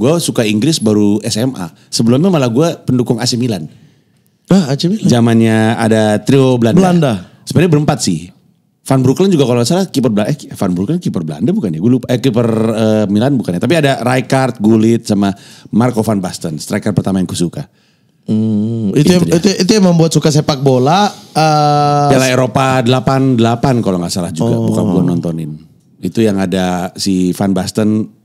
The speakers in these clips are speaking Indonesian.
Gue suka Inggris baru SMA. Sebelumnya malah gue pendukung AC Milan. Ah, AC Milan. Zamannya ada trio Belanda. Belanda. Sebenarnya berempat sih. Van Brooklyn juga kalau salah kiper Belanda. Eh, Van Broekelen kiper Belanda bukan ya? Gue lupa. Eh, kiper uh, Milan bukan ya? Tapi ada Rijkaard, Gullit sama Marco van Basten. Striker pertama yang kusuka. Hmm, itu, yang, itu, itu yang membuat suka sepak bola. Uh, Piala Eropa 88 kalau nggak salah juga. Oh. Bukan gue nontonin. Itu yang ada si Van Basten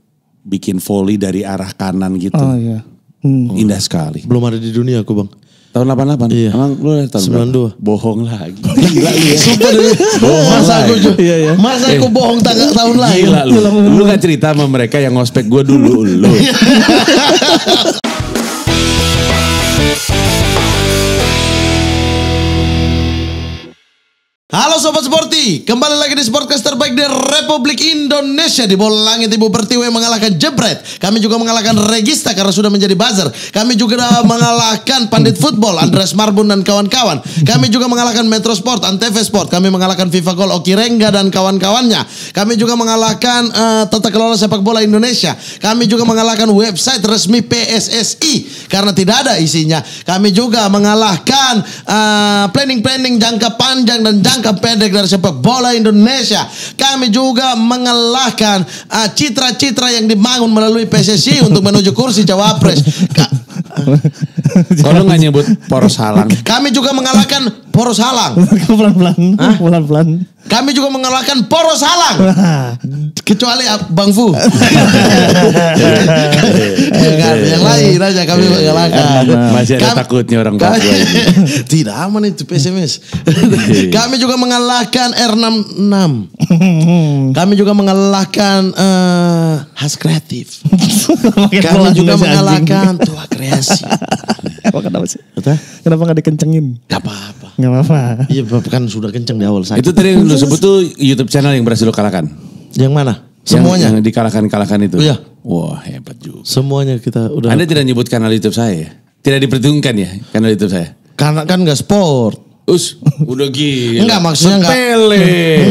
bikin volley dari arah kanan gitu. Oh iya. Hmm. Oh. Indah sekali. Belum ada di dunia aku bang. Tahun 88? Iya. Emang lu dari tahun 92? Berapa? Bohong lagi. Gila lu ya. Sumpah dari bohong masa lagi. aku iya, iya. Masa aku eh. bohong tanggal tahun lagi. Gila lu. Lu gak cerita sama mereka yang ngospek gue dulu lu. Sobat Sporty, kembali lagi di Sportcast terbaik di Republik Indonesia Di bola langit Ibu Pertiwi mengalahkan Jebret Kami juga mengalahkan Regista karena sudah menjadi buzzer Kami juga mengalahkan Pandit Football, Andres Marbun dan kawan-kawan Kami juga mengalahkan Metro Sport, Antv Sport Kami mengalahkan FIFA Gol, Oki Rengga dan kawan-kawannya Kami juga mengalahkan uh, Tata Kelola Sepak Bola Indonesia Kami juga mengalahkan website resmi PSSI Karena tidak ada isinya Kami juga mengalahkan uh, planning-planning jangka panjang dan jangka pendek pendek dari sepak bola Indonesia. Kami juga mengalahkan ah, citra-citra uh, yang dibangun melalui PSSI untuk menuju kursi cawapres. Kau Kalau nggak nyebut poros halang. Kami juga mengalahkan poros halang. Pelan-pelan. Pelan-pelan. Kami juga mengalahkan poros halang. Kecuali ah, Bang Fu. Eh, kan, yang lain aja kami iya, iya. mengalahkan. Kan, kan, masih ada takutnya orang Papua ini. Tidak aman itu pesimis. Iya. kami juga mengalahkan R66. Kami juga mengalahkan uh, eh, kreatif. kami juga mengalahkan tua kreasi. kenapa gak nggak dikencengin? Gak apa-apa. Gak apa-apa. Iya kan sudah kenceng di awal. saya Itu tadi yang lu sebut tuh YouTube channel yang berhasil lu kalahkan. Yang mana? Semuanya. Yang, yang dikalahkan-kalahkan itu. Iya. Wah hebat juga. Semuanya kita udah. Anda tidak nyebut kanal YouTube saya. Ya? Tidak diperhitungkan ya kanal YouTube saya. Karena kan nggak sport. Us, udah gila. Enggak maksudnya enggak. Sepele.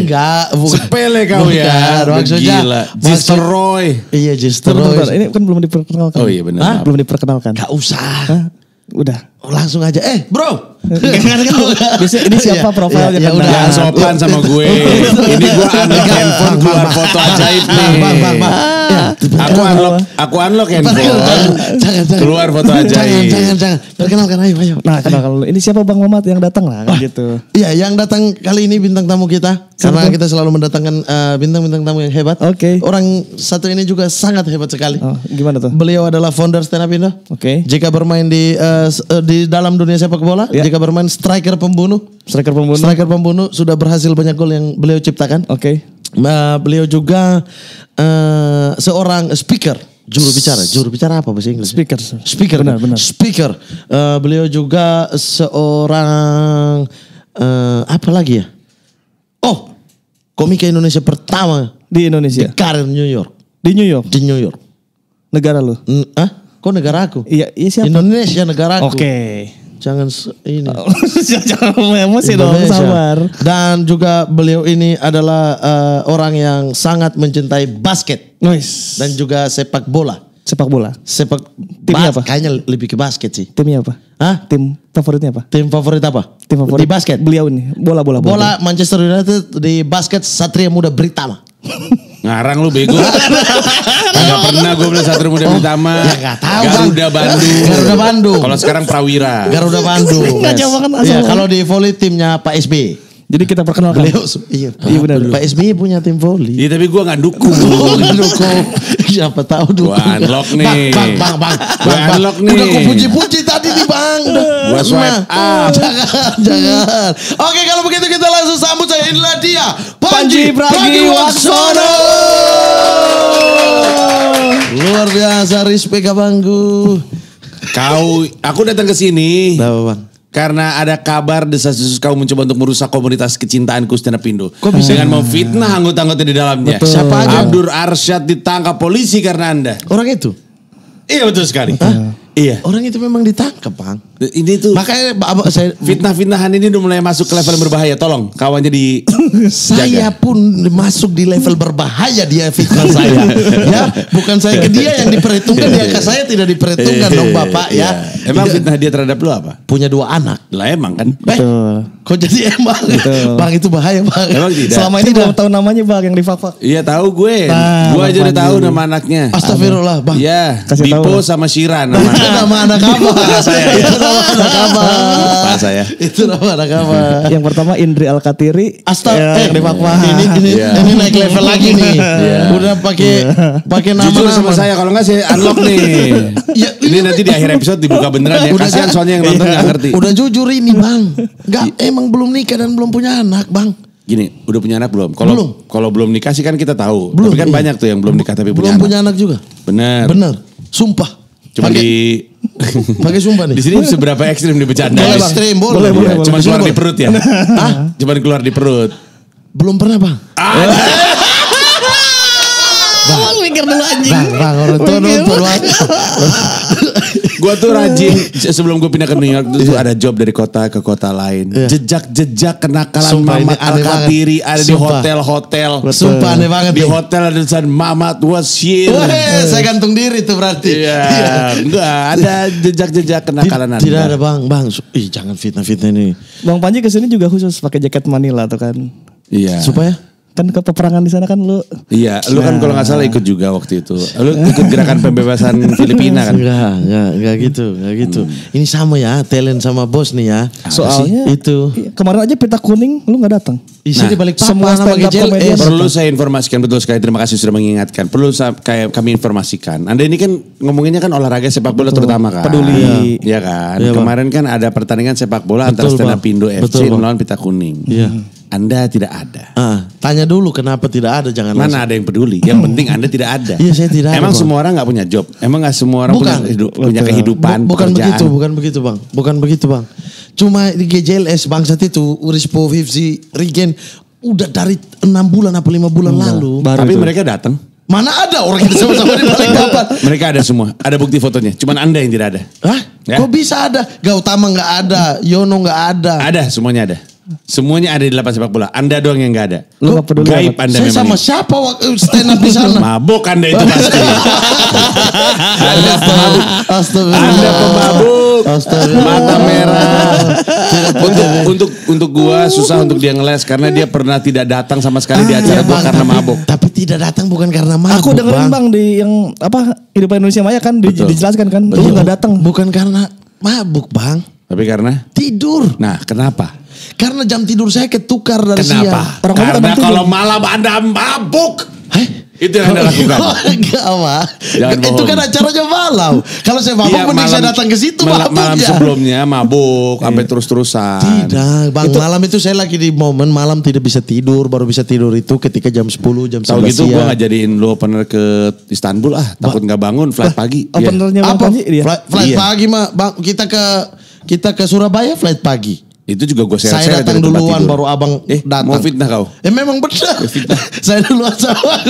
Enggak, bukan. Sepele kau ya. Maksudnya. Gila. Jisteroy. Iya, Roy. Ini kan belum diperkenalkan. Oh iya benar. Belum diperkenalkan. Enggak usah. Hah? Udah. Oh, langsung aja, eh bro. Bisa, ini siapa iya, profilnya? Ya, ya udah Jangan sopan sama gue. ini gue unlock handphone keluar foto ajaib nih. Bang, bang, bang. Ya, aku unlock, aku unlock handphone. Keluar foto ajaib. Jangan, jangan, jangan. Perkenalkan, ayo, ayo. Nah, kalau ini siapa Bang Mamat yang datang lah kan oh, gitu. Iya, yang datang kali ini bintang tamu kita. Karena kita selalu mendatangkan eh, bintang-bintang tamu yang hebat. Oke. Orang satu ini juga sangat hebat sekali. Oh, gimana tuh? Beliau adalah founder Stand Up Indo. Oke. Jika bermain di eh, eh, di di dalam dunia sepak bola ya. jika bermain striker pembunuh, striker pembunuh, striker pembunuh sudah berhasil banyak gol yang beliau ciptakan. Oke. Okay. Uh, beliau juga uh, seorang speaker juru bicara juru bicara apa bahasa Inggris speaker speaker benar benar speaker uh, beliau juga seorang uh, apa lagi ya oh komika Indonesia pertama di Indonesia di karir New York di New York di New York negara lo ah Kok negaraku? Iya, iya siapa? Indonesia negaraku. Oke. Okay. Jangan ini. Jangan emosi dong, sabar. Dan juga beliau ini adalah uh, orang yang sangat mencintai basket. Nice. Dan juga sepak bola. Sepak bola. Sepak timnya apa? Kayaknya lebih ke basket sih. Timnya apa? Hah? Tim favoritnya apa? Tim favorit apa? Tim favorit di basket. Beliau ini bola bola. Bola Manchester United di basket Satria Muda Britama. Ngarang lu bego. Enggak pernah gue bilang Satria Muda oh, Pertama. Oh, ya enggak tahu. Garuda Bandung. Garuda Bandung. Kalau sekarang Prawira. Garuda Bandung. Enggak yes. jawaban asal. Ya, kalau di volley timnya Pak SB. Jadi kita perkenalkan. Beliau iya, Pak, ah, iya benar. Pak SBY punya tim voli. Iya tapi gue nggak dukung. Gue Gak dukung. Siapa tahu dukung. Gue unlock nih. Bang, bang, bang. Gue unlock nih. Udah gue puji-puji tadi nih bang. Gue swipe nah. up. Jangan, jangan. Oke kalau begitu kita langsung sambut saya. Inilah dia. Panji, Pragiwaksono. Luar biasa respect abangku. Kau, aku datang ke sini. Tahu bang karena ada kabar desa desus kamu mencoba untuk merusak komunitas kecintaanku stand up Kok bisa? Dengan memfitnah anggota-anggota di dalamnya. Betul. Siapa aja? Iya. Abdur Arsyad ditangkap polisi karena Anda. Orang itu? Iya betul sekali. Hah? Iya. Orang itu memang ditangkap, Bang. Nah, ini tuh makanya saya fitnah-fitnahan ini udah mulai masuk ke level berbahaya. Tolong kawannya di saya pun masuk di level berbahaya dia fitnah saya. ya, bukan saya ke dia yang diperhitungkan, dia ke saya tidak diperhitungkan dong, Bapak ya. Iya. Emang fitnah dia terhadap lu apa? Punya dua anak. Lah emang kan. Betul. Kok jadi emang? Betul. Bang itu bahaya, Bang. Emang tidak. Selama ini belum tahu namanya, Bang, yang di Fafa. Iya, tahu gue. Nah, gue aja udah tahu nama anaknya. Astagfirullah, Bang. Iya. Dipo sama Syira namanya. Nah. Ya. itu nama anak apa? Itu nama anak apa? saya. Itu nama anak apa? Yang pertama Indri Alkatiri. Astaga. Ya. Eh, ini ini, ya. ini naik level lagi nih. Udah pakai pakai nama. Jujur sama saya kalau enggak sih unlock nih. ya, ini nanti di akhir episode dibuka beneran ya. udah Kasihan soalnya yang nonton enggak iya. ngerti. Udah jujur ini, Bang. Enggak iya. emang belum nikah dan belum punya anak, Bang gini, udah punya anak belum? Kalau belum. kalau belum nikah sih kan kita tahu. Belum, tapi kan iya. banyak tuh yang belum nikah tapi belum punya anak. punya anak juga. Benar. Benar. Sumpah. Cuma di pakai sumpah nih. Di sini seberapa ekstrim di bercanda? Boleh, ekstrim, boleh, iya, boleh, boleh, boleh. Cuma keluar di perut ya? Hah? cuma keluar di perut. Belum pernah, Bang. Ah. mikir dulu anjing. Bang, bang, nonton, nonton, Gue tuh rajin, sebelum gue pindah ke New York tuh, iya. ada job dari kota ke kota lain. Iya. Jejak-jejak kenakalan Sumpah, Mama al ada di hotel-hotel. Sumpah aneh banget. Di hotel ada tulisan Mamat was here. saya gantung diri tuh berarti. Iya, enggak ada jejak-jejak kenakalan Anda. Tidak ada bang, bang. Ih jangan fitnah-fitnah ini. Bang Panji kesini juga khusus pakai jaket Manila tuh kan. Iya. Supaya? kan ke peperangan di sana kan lu iya lu kan iya. kalau nggak salah ikut juga waktu itu lu ikut gerakan pembebasan Filipina kan enggak enggak enggak gitu enggak gitu hmm. ini sama ya talent sama bos nih ya soalnya itu kemarin aja peta kuning lu nggak datang Isi nah, di balik semua stand up eh, perlu saya informasikan betul sekali terima kasih sudah mengingatkan perlu kayak kami informasikan anda ini kan ngomonginnya kan olahraga sepak bola betul. terutama kan peduli ya, ya kan ya, kemarin kan ada pertandingan sepak bola betul, antara Stand Up Indo FC melawan pita kuning iya. Hmm. Anda tidak ada. Uh, tanya dulu kenapa tidak ada, jangan Mana ada yang peduli. Yang penting Anda tidak ada. Iya, saya tidak Emang ada, semua orang nggak punya job? Emang nggak semua orang bukan, punya, hidup, punya kehidupan, Bu, Bukan pekerjaan. begitu, bukan begitu Bang. Bukan begitu Bang. Cuma di GJLS bangsat itu, Urispo Vivzi, Regen, udah dari enam bulan apa lima bulan Enggak, lalu. Baru Tapi itu. mereka datang. Mana ada orang yang sama-sama di papan? Mereka ada semua. Ada bukti fotonya. Cuman Anda yang tidak ada. Hah? Ya? Kok bisa ada? Gautama nggak ada, Yono nggak ada. Ada, semuanya ada. Semuanya ada di delapan sepak bola. Anda doang yang nggak ada. Lu peduli. Gaib Anda Saya memang. sama siapa waktu stand up di sana? Mabuk Anda itu pasti. anda pemabuk. Astagfirullah. Anda pemabuk. Astagfirullah. Mata merah. untuk untuk untuk gua susah untuk dia ngeles karena dia pernah tidak datang sama sekali ah, di acara ya, gua karena tapi, mabuk. Tapi tidak datang bukan karena mabuk. Aku dengerin Bang, bang di yang apa hidup Indonesia Maya kan di, dijelaskan kan. Lu nggak datang bukan karena mabuk, Bang. Tapi karena tidur. Nah, kenapa? Karena jam tidur saya ketukar dari Kenapa? siang. Kenapa? Karena kalau malam Anda mabuk. Itu yang Anda lakukan. Enggak, Pak. Itu kan acaranya malam. Kalau saya mabuk, ya, mending saya datang ke situ malam, Malam ya. sebelumnya mabuk, sampai iya. terus-terusan. Tidak, Bang. Itu, malam itu saya lagi di momen malam tidak bisa tidur. Baru bisa tidur itu ketika jam 10, jam 11 Tahu gitu gue gak jadiin lo opener ke Istanbul ah. Takut ba gak bangun, flight pagi. Openernya yeah. Apa? Pagi, iya. Flight, flight iya. pagi, mah. Bang, kita ke... Kita ke Surabaya flight pagi. Itu juga gue Saya datang duluan baru abang eh, datang. Mau fitnah kau? Eh memang benar. Ya, saya duluan sama.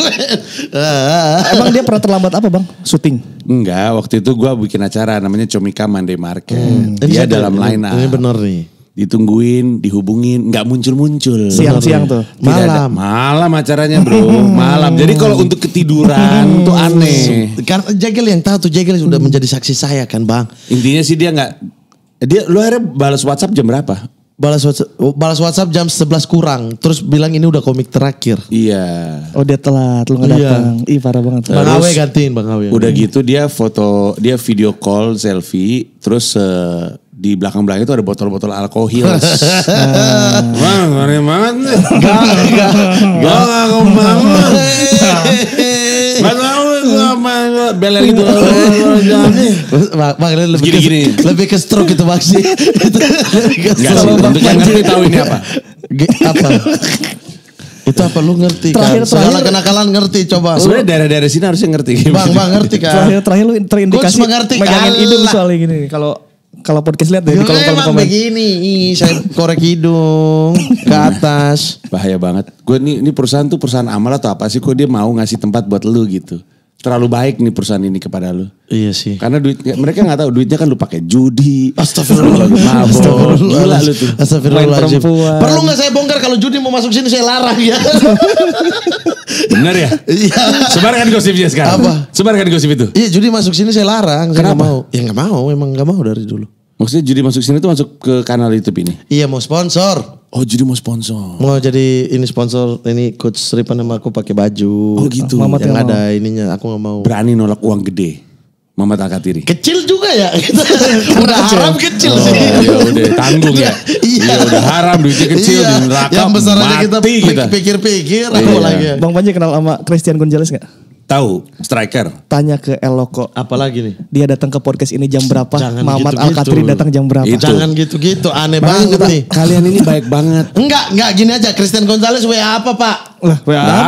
Emang dia pernah terlambat apa bang? Syuting? Enggak, waktu itu gue bikin acara namanya Comika Monday Market. Hmm. Dia dalam line up. Ini benar nih ditungguin, dihubungin, nggak muncul-muncul. Siang-siang tuh. Tidak malam. Ada. Malam acaranya, Bro. Hmm. Malam. Jadi kalau untuk ketiduran tuh aneh. Karena Jagel yang tahu tuh Jagel sudah hmm. menjadi saksi saya kan, Bang. Intinya sih dia nggak dia lu akhirnya balas WhatsApp jam berapa? balas WhatsApp, balas WhatsApp jam 11 kurang terus bilang ini udah komik terakhir. Iya. Oh dia telat lu iya. datang. iya. Ih parah banget. Terus, Bang Awe gantiin Bang Awe. Udah gitu dia foto dia video call selfie terus uh, di belakang-belakang itu ada botol-botol alkohil. Bang, ngeri banget gak, Gak, gak, gak, gak, gak, gak, bela gitu. Iya. Makanya lebih gini, ke, gini. lebih ke stroke itu maksi. Enggak sih, untuk yang ngerti tahu ini apa. apa? Itu apa lu ngerti terakhir, kan? Terakhir, Soalnya kenakalan ngerti coba. Sebenarnya daerah-daerah sini harusnya ngerti. Bang, bang ngerti kan? Terakhir, terakhir lu terindikasi ngerti, megangin kan? hidung soalnya gini. Kalau kalau podcast lihat dari kolom kolom komen. begini, saya korek hidung ke atas. Bahaya banget. Gue ini ini perusahaan tuh perusahaan amal atau apa sih? Kok dia mau ngasih tempat buat lu gitu? terlalu baik nih perusahaan ini kepada lu. Iya sih. Karena duit mereka nggak tahu duitnya kan lu pakai judi. Astagfirullah. Astagfirullah. lu tuh. Astagfirullah. Perempuan. Perlu nggak saya bongkar kalau judi mau masuk sini saya larang ya. Benar ya? Iya. Sebarkan gosipnya sekarang. Apa? Sebarkan gosip itu. Iya, judi masuk sini saya larang. Saya Kenapa? Gak mau. Ya nggak mau, emang nggak mau dari dulu. Maksudnya jadi masuk sini tuh masuk ke kanal YouTube ini? Iya mau sponsor. Oh jadi mau sponsor? Mau jadi ini sponsor ini coach Ripan sama aku pakai baju. Oh gitu. Mama yang ada mau. ininya aku nggak mau. Berani nolak uang gede. Mama tak Akatiri. Kecil juga ya. udah haram kecil oh, sih. Ya udah tanggung ya. Iya. Ya, udah haram duitnya kecil iya. di neraka. Yang besar aja kita pikir-pikir. iya. Lagi. Bang Panji kenal sama Christian Gonzalez nggak? Tahu, striker. Tanya ke Eloko. Apalagi nih? Dia datang ke podcast ini jam berapa? Jangan Muhammad gitu, Al Katri datang jam berapa? Itu. Jangan gitu-gitu, aneh Bang, banget nih. Kalian ini baik banget. Enggak, enggak gini aja. Christian Gonzalez WA apa, Pak? Lah,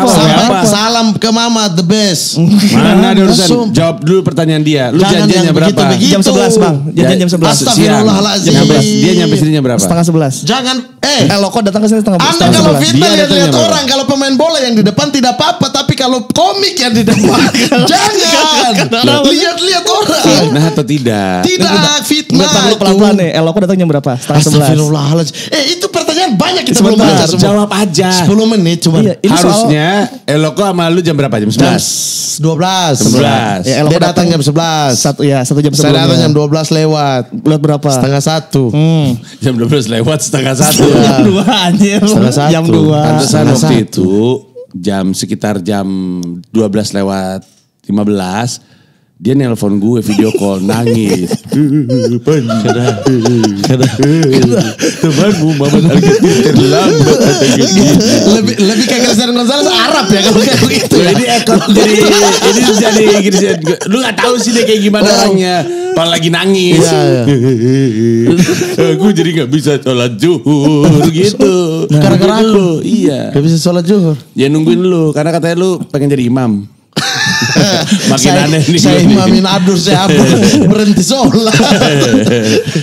apa? Salam, apa? salam ke mama the best. Mana ada urusan? Langsung. Jawab dulu pertanyaan dia. Lu Jangan janjiannya berapa? Begitu, begitu. Jam 11, Bang. Janjian jam 11. Astagfirullahalazim. Dia nyampe sini sininya berapa? Setengah 11. Jangan eh eh lo kok datang ke sini setengah 11. Anda kalau fitnah lihat-lihat orang, kalau pemain bola yang di depan tidak apa-apa, tapi kalau komik yang di depan jangan. Lihat-lihat orang. Fitnah atau tidak? Tidak fitnah. Lu pelan-pelan nih. Eh, lo kok datang jam berapa? Setengah 11. Astagfirullahalazim. Eh itu kan banyak kita Sebentar, belum baca semua. Jawab aja. 10 menit cuma. Iya, Harusnya soal... Eloko sama lu jam berapa? Jam 11? 12. 11. 11. Ya, Eloko Dia datang jam 11. Satu, ya, satu jam sebelumnya. Saya datang jam 12 lewat. Lewat berapa? Setengah satu. Hmm. Jam 12 lewat setengah satu. jam 2 anjir. Setengah satu. Jam 2. Pantesan waktu itu jam sekitar jam 12 lewat 15 dia nelpon gue video call nangis karena temanmu mama lagi terlambat lebih lebih kayak Cristiano Gonzalez Arab ya kalau kayak itu. Ya. jadi ekor jadi ini jadi gini lu nggak tahu sih dia kayak gimana oh. orangnya apalagi lagi nangis iya, iya. eh, Gue jadi nggak bisa sholat zuhur gitu karena karena aku iya Gak bisa sholat zuhur ya nungguin lu karena katanya lu pengen jadi imam Makin saya, aneh nih. Saya imamin Abdur, saya Abdur berhenti sholat.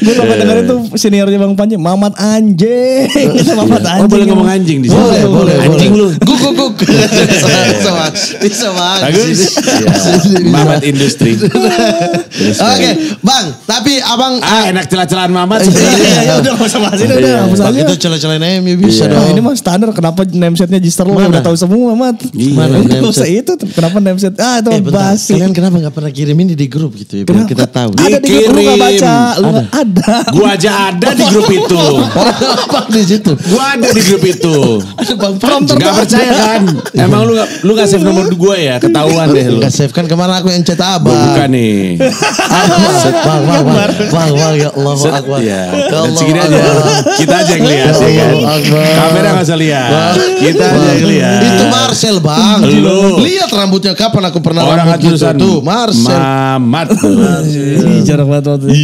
gue kalau dengar itu seniornya Bang Panji, Mamat anjing. Itu Mamat anjing. Iya. Oh boleh ngomong anjing di sini. Boleh, boleh. Anjing lu. Guk, guk, guk. Iya. Bisa Bagus. Iya. Mamat industri. Oke, Bang. Tapi abang. Ah, ah. enak celah-celahan Mamat. udah gak usah bahas itu. Udah, Itu celah-celahan name ya bisa dong. Ini mah standar kenapa name setnya Gister lo udah tahu semua Mat. Mana name Kenapa name set? ah itu eh, basi. Kalian kenapa nggak pernah kirimin di, di grup gitu ya? Biar kita tahu. Ada di grup gak baca, lu ada. ada. Gua aja ada di grup itu. Bang di situ. Gua ada di grup itu. Bang Panji. Gak percaya kan? Emang lu gak, lu gak save nomor gue ya? Ketahuan deh lu. Gak save kan kemana aku yang cetak abang. Bukan nih. Bang, bang, bang. Bang, bang, ya Allah iya. Ya, dan segini aja. Kita aja yang lihat ya, ya kan. Kamera gak usah lihat. Kita aja yang lihat. Itu Marcel bang. Lu. Lihat rambutnya kapan aku pernah orang gitu satu Marcel. Ya. Mamat. Ih, jarak banget waktu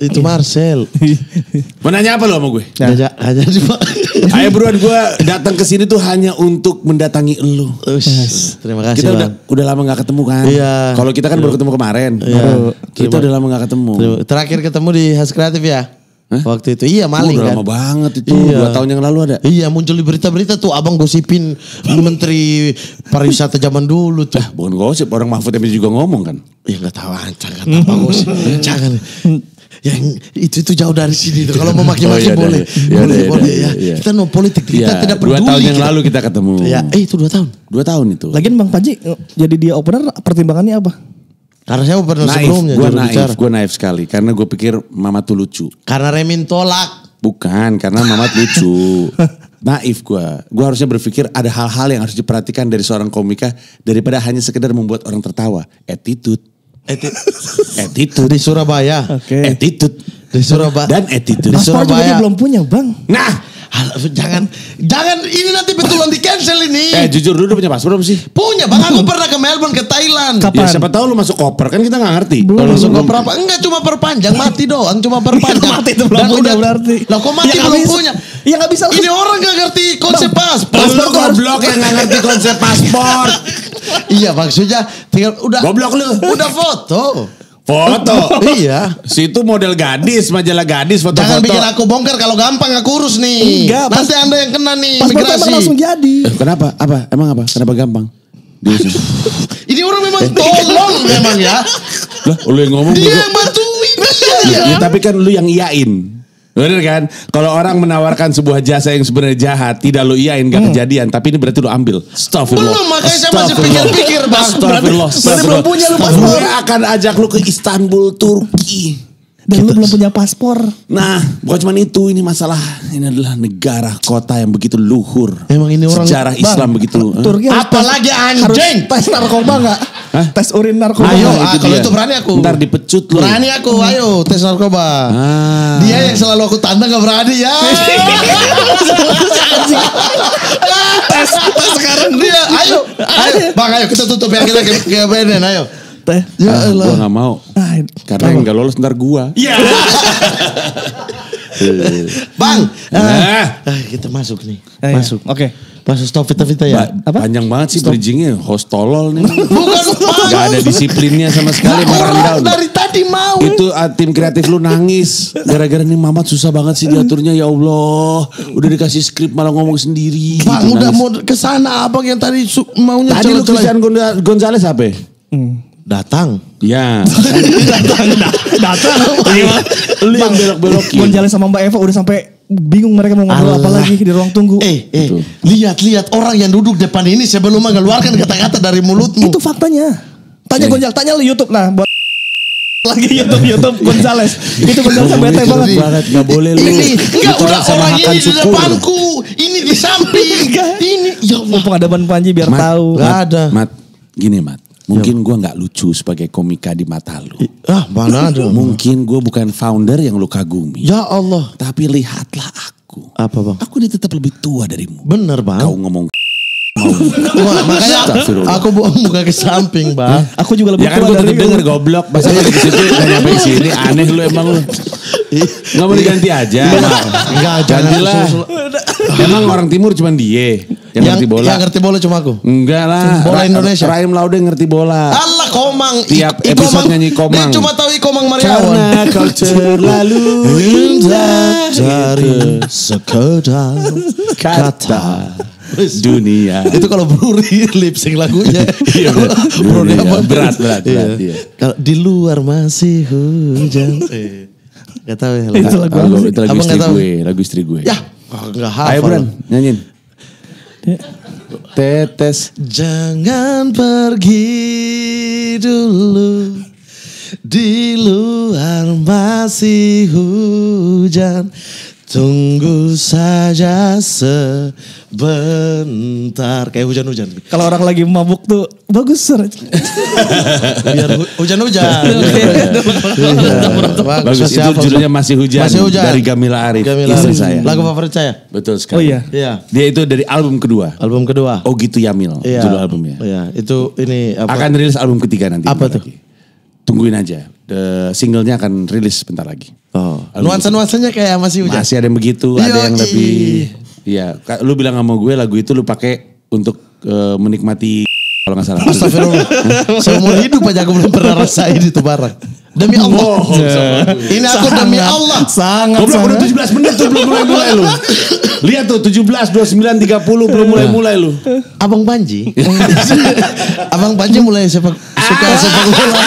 itu. Marcel. Mau nanya apa lo sama gue? Nanya, nanya cuma. Ayo buruan gue datang ke sini tuh hanya untuk mendatangi lo. Terima kasih. Kita udah, udah lama gak ketemu kan? Iya. Kalau kita kan baru iya. ketemu kemarin. Iya. Kita udah lama gak ketemu. Terakhir ketemu di Has Kreatif ya? Hah? Waktu itu iya maling Udah kan. lama banget itu iya. dua tahun yang lalu ada. Iya muncul di berita-berita tuh abang gosipin menteri pariwisata zaman dulu tuh. Eh, bukan gosip orang Mahfud MD juga ngomong kan. Ya nggak tahu jangan apa gosip jangan. Yang itu itu jauh dari sini tuh. Kalau mau maki-maki oh, iya, iya boleh. Iya, iya, boleh, iya, boleh iya, ya. Iya. iya. Kita no politik, kita iya, tidak peduli. Dua tahun yang kita. lalu kita ketemu. Iya, eh itu dua tahun. Dua tahun itu. Lagian Bang Panji eh, jadi dia opener pertimbangannya apa? Karena saya pernah naif, sebelumnya gua naif, bicara. Gue naif sekali karena gue pikir Mama tuh lucu. Karena Remin tolak. Bukan, karena Mama lucu. naif gue. Gue harusnya berpikir ada hal-hal yang harus diperhatikan dari seorang komika daripada hanya sekedar membuat orang tertawa. Attitude. Eti attitude di Surabaya. Okay. Attitude di Surabaya dan attitude di Surabaya. Juga belum punya, Bang. Nah, jangan jangan ini nanti betulan di cancel ini. Eh jujur dulu punya paspor belum sih? Punya bang, aku pernah ke Melbourne ke Thailand. Kapan? Ya, siapa tahu lu masuk koper kan kita nggak ngerti. Belum, lu masuk koper apa? Enggak cuma perpanjang mati doang, cuma perpanjang. mati itu belum Dan punya berarti. Lah kok mati ya, belum punya? Ya nggak bisa. Ini orang nggak ngerti konsep paspor. Paspor goblok yang nggak ngerti konsep paspor. iya maksudnya tinggal udah goblok lu. Udah foto. Foto. iya. Situ model gadis, majalah gadis foto-foto. Jangan bikin aku bongkar kalau gampang aku urus nih. Enggak. Nanti Anda yang kena nih pas migrasi. langsung jadi. Eh, kenapa? Apa? Emang apa? Kenapa gampang? Ini orang memang eh. tolong memang ya. Lah, lu yang ngomong. Dia yang bantuin. Ya, ya, tapi kan lu yang iain. Bener kan? Kalau orang menawarkan sebuah jasa yang sebenarnya jahat, tidak lo iain gak hmm. kejadian, tapi ini berarti lo ambil. Astagfirullah. Belum, makanya saya masih pikir-pikir, Bang. Astagfirullah. Berarti belum punya lu Gue akan ajak lo ke Istanbul, Turki. Dan kita, lu gitu. belum punya paspor. Nah, bukan cuma itu, ini masalah ini adalah negara kota yang begitu luhur. Emang ini orang sejarah bang, Islam begitu. Eh? Turki apalagi anjing. Tes narkoba enggak? Hah? Tes urin narkoba. Ayo, nah, ah, kalau itu berani aku. Ntar dipecut lu. Berani aku, hmm. ayo tes narkoba. Ah. Dia yang selalu aku tanda gak berani ya. tes, tes sekarang dia. Ayo, ayo, bang, ayo kita tutup ya kita ke, ke BNN, ayo teh. Ya ah, Gue gak mau. Ah, Karena yang gak lolos ntar gue. Ya. Iya. Bang. Ah. Nah. kita masuk nih. Eh, iya. masuk. Oke. Okay. Masuk stop vita vita ya. Apa? Panjang banget sih bridgingnya. Host tolol nih. Bukan. Gak ada disiplinnya sama sekali. Nah, dari tadi mau. Itu tim kreatif lu nangis. Gara-gara nih Mamat susah banget sih diaturnya. Ya Allah. Udah dikasih skrip malah ngomong sendiri. Bang gitu, udah mau kesana apa yang tadi maunya Tadi lu Gonzales apa hmm datang. Ya. datang, datang. Lu iya. yang iya. belok belok Mau jalan sama Mbak Eva udah sampai bingung mereka mau ngobrol apa lagi di ruang tunggu. Eh, eh, gitu. lihat-lihat orang yang duduk depan ini sebelum mengeluarkan kata-kata dari mulutmu. Itu faktanya. Tanya eh. Gonjal, tanya lu YouTube lah buat lagi YouTube YouTube Gonzales itu sampai bete banget banget nggak boleh lu ini nggak udah orang ini di depanku ini di samping ini ya Allah pengadaban Panji biar mat, tahu nggak ada mat gini mat Mungkin gue nggak lucu sebagai komika di mata lu. Ah mana iya. ada. Mungkin gue bukan founder yang lu kagumi. Ya Allah. Tapi lihatlah aku. Apa bang? Aku ini tetap lebih tua darimu. Bener bang. Kau ngomong Wah, makanya aku buang muka ke samping, Bang. Aku juga lebih ya kan gue dari denger goblok. bahasanya dari situ dan nyampe sini aneh lu emang lu. Enggak mau diganti aja. Enggak, iya. jangan. Gantilah. Emang orang timur cuma dia yang, yang ngerti bola. Yang ngerti bola cuma aku. Enggak lah. Bola Indonesia. Raim Laude ngerti bola. Allah komang. Tiap I, episode komang, nyanyi komang. Dia cuma tahu Ikomang Mariawan. Karena kau terlalu indah dari sekedar kata dunia. Itu kalau Bruri lip sync lagunya. iya, Bruri iya. apa? Berat, berat, iya. berat. Iya. Kalau di luar masih hujan. Iya. Gak tau. ya. Itu lagu, lagu, itu lagu istri gue, lagu istri gue. Ya, Enggak hafal. Ayo Bran, nyanyiin. Tetes. Jangan pergi dulu. Di luar masih hujan. Tunggu saja se bentar kayak hujan-hujan. Kalau orang lagi mabuk tuh bagus sir. Biar hujan-hujan. Iya. Iya. bagus itu judulnya masih hujan, masih hujan. dari Gamila Arif. Gamila istri saya. Lagu favorit saya. Betul sekali. Oh iya. Iya. Dia itu dari album kedua. Album kedua. Oh gitu Yamil iya. judul albumnya. Iya, itu ini apa? Akan rilis album ketiga nanti. Apa tuh? Lagi tungguin aja. The singlenya akan rilis bentar lagi. Oh. Nuansa-nuansanya kayak masih hujan. Masih ada yang begitu, Yo, iya, ada yang lebih Iya, lu bilang sama gue lagu itu lu pakai untuk uh, menikmati kalau nggak salah. Astagfirullah. Seumur hidup aja gue belum pernah rasain itu bareng. Demi Allah. Oh, Ini aku demi Allah. Sangat. Gue belum udah 17 menit tuh belum mulai-mulai lu. Lihat tuh 17, 29, 30 belum iya. mulai-mulai lu. Abang Panji. Abang Panji mulai sepak suka sepak bola.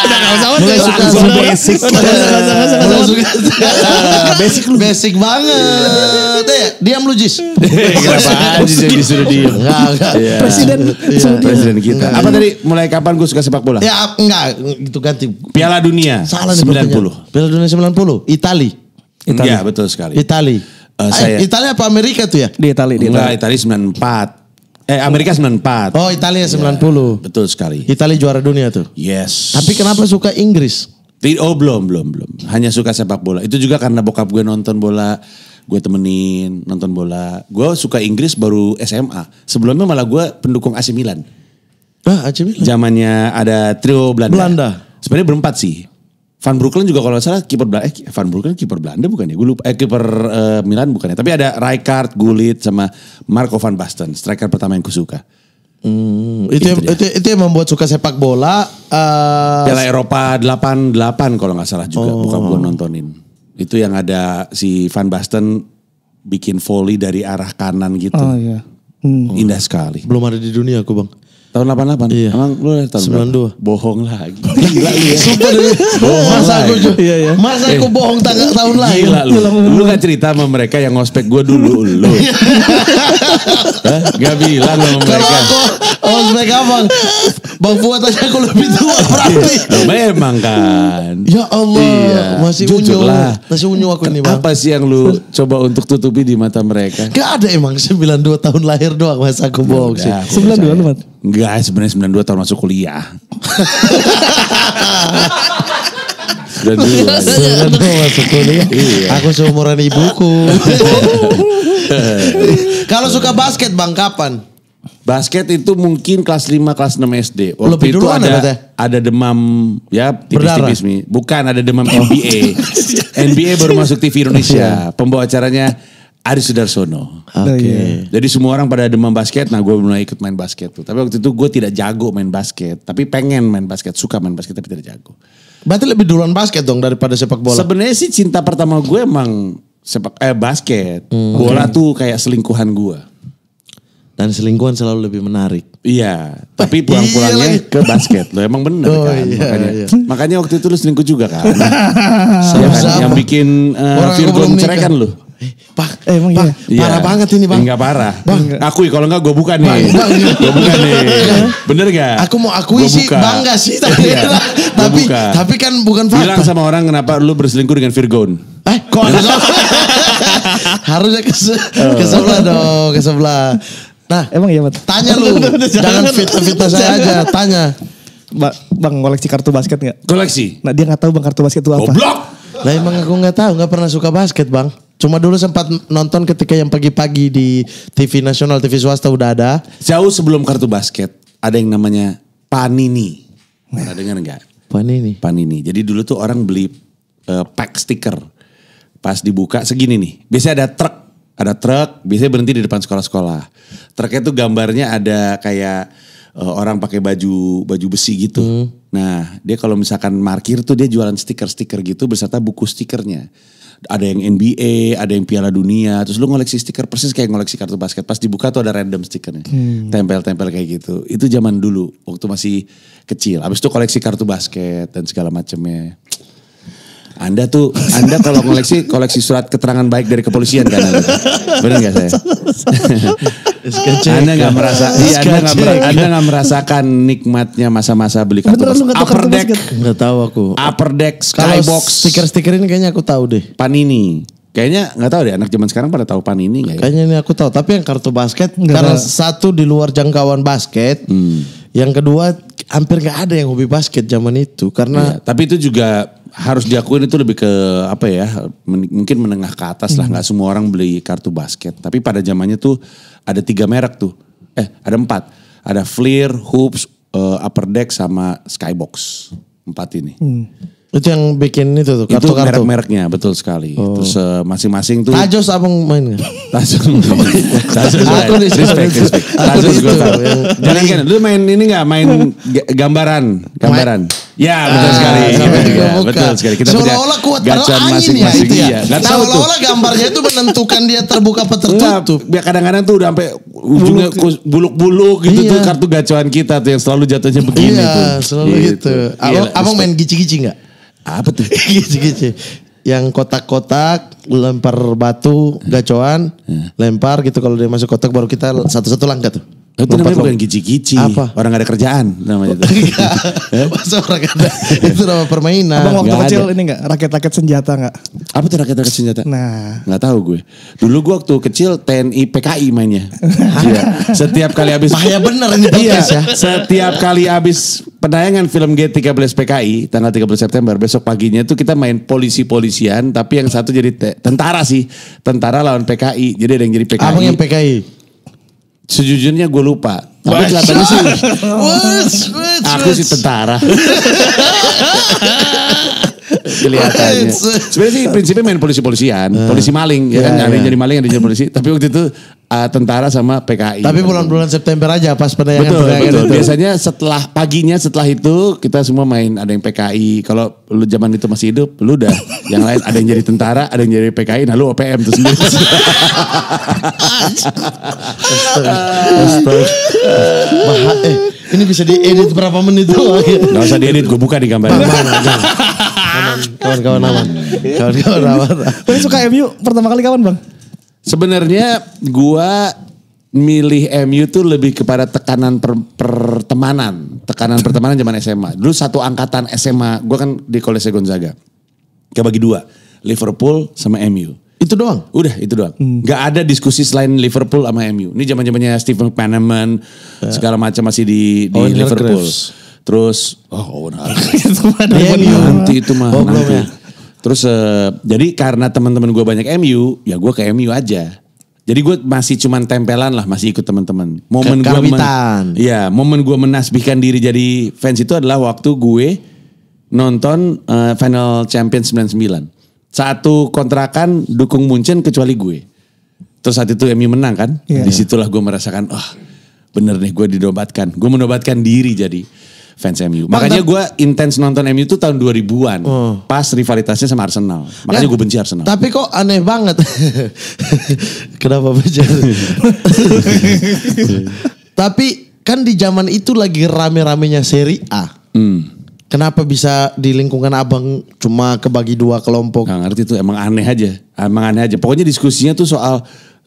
Udah gak usah suka basic. Mulai suka ah, basic lu. Basic banget. Ya, diam lu Jis. Kenapa Jis disuruh diam? Enggak, iya. Presiden iya, presiden kita. Apa tadi mulai kapan gue suka sepak bola? Ya enggak, itu ganti. Piala Dunia Salah 90. Piala Dunia 90, Itali. Iya, betul sekali. Itali. Uh, saya. Eh, Itali apa Amerika tuh ya? Di Itali, di Itali. Enggak, Italia 94. Eh Amerika 94. Oh Italia 90. Ya, betul sekali. Italia juara dunia tuh. Yes. Tapi kenapa suka Inggris? Oh belum belum belum. Hanya suka sepak bola. Itu juga karena bokap gue nonton bola. Gue temenin nonton bola. Gue suka Inggris baru SMA. Sebelumnya malah gue pendukung AC Milan. Ah AC Milan. Zamannya ada trio Belanda. Belanda. Sebenarnya berempat sih. Van Broekelen juga kalau nggak salah kiper Belanda eh Van Broekelen kiper Belanda bukan ya? Gue lupa eh kiper uh, Milan bukan ya. Tapi ada Rijkaard, Gullit sama Marco van Basten, striker pertama yang kusuka. Hmm, itu, itu, yang, itu itu yang membuat suka sepak bola uh, Piala Eropa 88 kalau nggak salah juga, oh. bukan gue nontonin. Itu yang ada si Van Basten bikin volley dari arah kanan gitu. Oh iya. Hmm. Indah sekali. Belum ada di dunia aku, Bang. Tahun 88? Iya. Emang lu dari tahun 92. Berapa? Bohong lagi. Gila lu ya. Sumpah dulu. bohong Masa aku iya, iya. Masa aku eh. bohong tanggal tahun lain. Gila lu. Lu gak cerita sama mereka yang ngospek gue dulu lu. Gak bilang sama mereka. Kalau aku ngospek abang. Bang Fuad aja aku lebih tua iya. berarti. Memang kan. Ya Allah. Iya. Masih Jujur unyu. Lah. Masih unyu aku ini bang. Apa sih yang lu coba untuk tutupi di mata mereka? Gak ada emang. 92 tahun lahir doang masa aku bohong sih. 92 lu Enggak, sebenarnya 92 tahun masuk kuliah. dan dulu, sebenarnya masuk kuliah. Iya. Aku seumuran ibuku. Kalau suka basket Bang kapan? Basket itu mungkin kelas 5 kelas 6 SD. Waktu Lebih itu ada ada, ada demam ya tipis-tipis mi. Bukan ada demam NBA. NBA baru masuk TV Indonesia. Iya. Pembawa acaranya Ari Sudarsono. Oh, iya. Oke. Okay. Jadi semua orang pada demam basket, nah gue mulai ikut main basket tuh. Tapi waktu itu gue tidak jago main basket, tapi pengen main basket, suka main basket tapi tidak jago. Berarti lebih duluan basket dong daripada sepak bola. Sebenarnya sih cinta pertama gue emang sepak eh basket. Hmm. Bola okay. tuh kayak selingkuhan gue. Dan selingkuhan selalu lebih menarik. Iya, tapi eh, pulang-pulangnya iya ke basket. Lo emang bener oh, kan? Iya, makanya, iya. makanya waktu itu lu selingkuh juga kan? Nah, yang, yang bikin uh, Virgo menceraikan lo. Eh, pak, eh, emang pak, iya. parah yeah. banget ini bang Enggak parah. Bang, akui kalau enggak gue buka nih. Bang, gue buka nih. Iya. Bener gak? Aku mau akui gua sih buka. bangga sih. Tapi, iya. tapi, tapi kan bukan fakta. Bilang sama orang kenapa lu berselingkuh dengan Virgon. Eh, kok ada Harusnya ke, ke sebelah oh. dong, ke sebelah. Nah, emang iya, Tanya lu. jangan fitnah-fitnah saya aja, tanya. Ba bang, koleksi kartu basket gak? Koleksi? Nah, dia gak tahu bang kartu basket itu apa. Goblok! Lah emang aku gak tahu, gak pernah suka basket, Bang. Cuma dulu sempat nonton ketika yang pagi-pagi di TV nasional, TV swasta udah ada. Jauh sebelum kartu basket, ada yang namanya Panini. Nah. Pernah dengar nggak? Panini. Panini. Jadi dulu tuh orang beli uh, pack stiker. Pas dibuka segini nih. Biasanya ada truk. Ada truk, biasanya berhenti di depan sekolah-sekolah. Truknya tuh gambarnya ada kayak uh, orang pakai baju baju besi gitu. Hmm. Nah, dia kalau misalkan markir tuh dia jualan stiker-stiker gitu beserta buku stikernya ada yang NBA, ada yang Piala Dunia, terus lu ngoleksi stiker persis kayak ngoleksi kartu basket. Pas dibuka tuh ada random stikernya, tempel hmm. tempel-tempel kayak gitu. Itu zaman dulu, waktu masih kecil. Abis itu koleksi kartu basket dan segala macamnya. Anda tuh, Anda kalau koleksi koleksi surat keterangan baik dari kepolisian kan? Benar nggak saya? Eh, Anda nggak merasa, iya, Anda nggak merasa, Anda merasakan nikmatnya masa-masa beli kartu pos. Upper Deck, nggak tahu aku. Upper Deck, Skybox, stiker-stiker ini kayaknya aku tahu deh. Panini. Kayaknya nggak tahu deh anak zaman sekarang pada tahu panini nggak ya? Kayaknya ini aku tahu. Tapi yang kartu basket gak karena tahu. satu di luar jangkauan basket, hmm. yang kedua hampir nggak ada yang hobi basket zaman itu karena. Ya, tapi itu juga harus diakui itu lebih ke apa ya? Men mungkin menengah ke atas lah. Hmm. Nggak hmm. semua orang beli kartu basket. Tapi pada zamannya tuh ada tiga merek tuh. Eh, ada empat. Ada Fleer, Hoops, uh, Upper Deck sama Skybox. Empat ini. Hmm. Itu yang bikin itu tuh kartu-kartu. Itu merek-mereknya betul sekali. Oh. Terus uh, masing-masing tuh Tajos apa main enggak? Tajos. Tajos. Aku nih respect, respect. Tajos gue tau. Jangan kan lu main ini gak? main gambaran, gambaran. Main. Ya betul ah, sekali. Sama juga Betul sekali. Kita sudah olah kuat gacan masing-masing. Ya, ya. Nah, Seolah-olah gambarnya itu menentukan dia terbuka apa tertutup. Nah, kadang-kadang tuh udah sampai ujungnya buluk-buluk gitu iya. tuh kartu gacuan kita tuh yang selalu jatuhnya begini iya, tuh. selalu gitu. gitu. Abang, iya, abang main gici-gici gak? Apa tuh? gici-gici. Yang kotak-kotak, lempar batu, gacuan, iya. lempar gitu. Kalau dia masuk kotak baru kita satu-satu langkah tuh. Itu namanya bukan gici-gici. Apa? Orang gak ada kerjaan namanya itu. Iya. Masa orang ada. itu nama permainan. Abang waktu gak kecil ada. ini gak? Raket-raket senjata gak? Apa tuh raket-raket senjata? Nah. Gak tahu gue. Dulu gue waktu kecil TNI PKI mainnya. iya. Setiap kali habis. Bahaya bener ini iya, ya. Setiap kali habis penayangan film G13 PKI tanggal 30 September besok paginya itu kita main polisi-polisian tapi yang satu jadi tentara sih. Tentara lawan PKI. Jadi ada yang jadi PKI. Abang yang PKI? Sejujurnya gue lupa. Tapi kelihatannya sih. Wush, aku sih tentara. Kelihatannya. Sebenarnya sih prinsipnya main polisi-polisian, eh. polisi maling, ya kan? Iya, ada yang iya. jadi maling, ada yang jadi polisi. Tapi waktu itu uh, tentara sama PKI. Tapi bulan-bulan September aja pas penayangan betul, penayangan betul. itu. Biasanya setelah paginya setelah itu kita semua main ada yang PKI. Kalau lu zaman itu masih hidup, lu udah yang lain ada yang jadi tentara, ada yang jadi PKI, nah lu OPM tuh sendiri. Astaga. eh, ini bisa diedit berapa menit tuh? Gak usah diedit, gue buka di gambarnya. Kawan-kawan aman. Kawan-kawan aman. Kawan-kawan aman. Kawan suka MU pertama kali kawan bang? Sebenarnya gua milih MU tuh lebih kepada tekanan per, pertemanan, tekanan pertemanan zaman SMA. Dulu satu angkatan SMA, gua kan di Kolese Gonzaga. bagi dua, Liverpool sama MU. Itu doang? Udah, itu doang. Hmm. Gak ada diskusi selain Liverpool sama MU. Ini zaman zamannya Stephen Paneman, yeah. segala macam masih di, di Owen Liverpool. Terus, oh Owen Hargreaves. nanti itu mah, oh, nanti. Ya. Terus uh, jadi karena teman-teman gue banyak MU, ya gue ke MU aja. Jadi gue masih cuman tempelan lah, masih ikut teman-teman. Momen gue men, ya, momen gue menasbihkan diri jadi fans itu adalah waktu gue nonton uh, Final Champions 99. Satu kontrakan dukung Munchen kecuali gue. Terus saat itu MU menang kan? Yeah. Disitulah gue merasakan, oh bener nih gue didobatkan. Gue menobatkan diri jadi fans MU. Makanya gue intens nonton MU itu tahun 2000-an. Oh. Pas rivalitasnya sama Arsenal. Makanya ya. gue benci Arsenal. Tapi kok aneh banget. Kenapa benci? tapi kan di zaman itu lagi rame-ramenya seri A. Hmm. Kenapa bisa di lingkungan abang cuma kebagi dua kelompok? Gak ngerti tuh emang aneh aja. Emang aneh aja. Pokoknya diskusinya tuh soal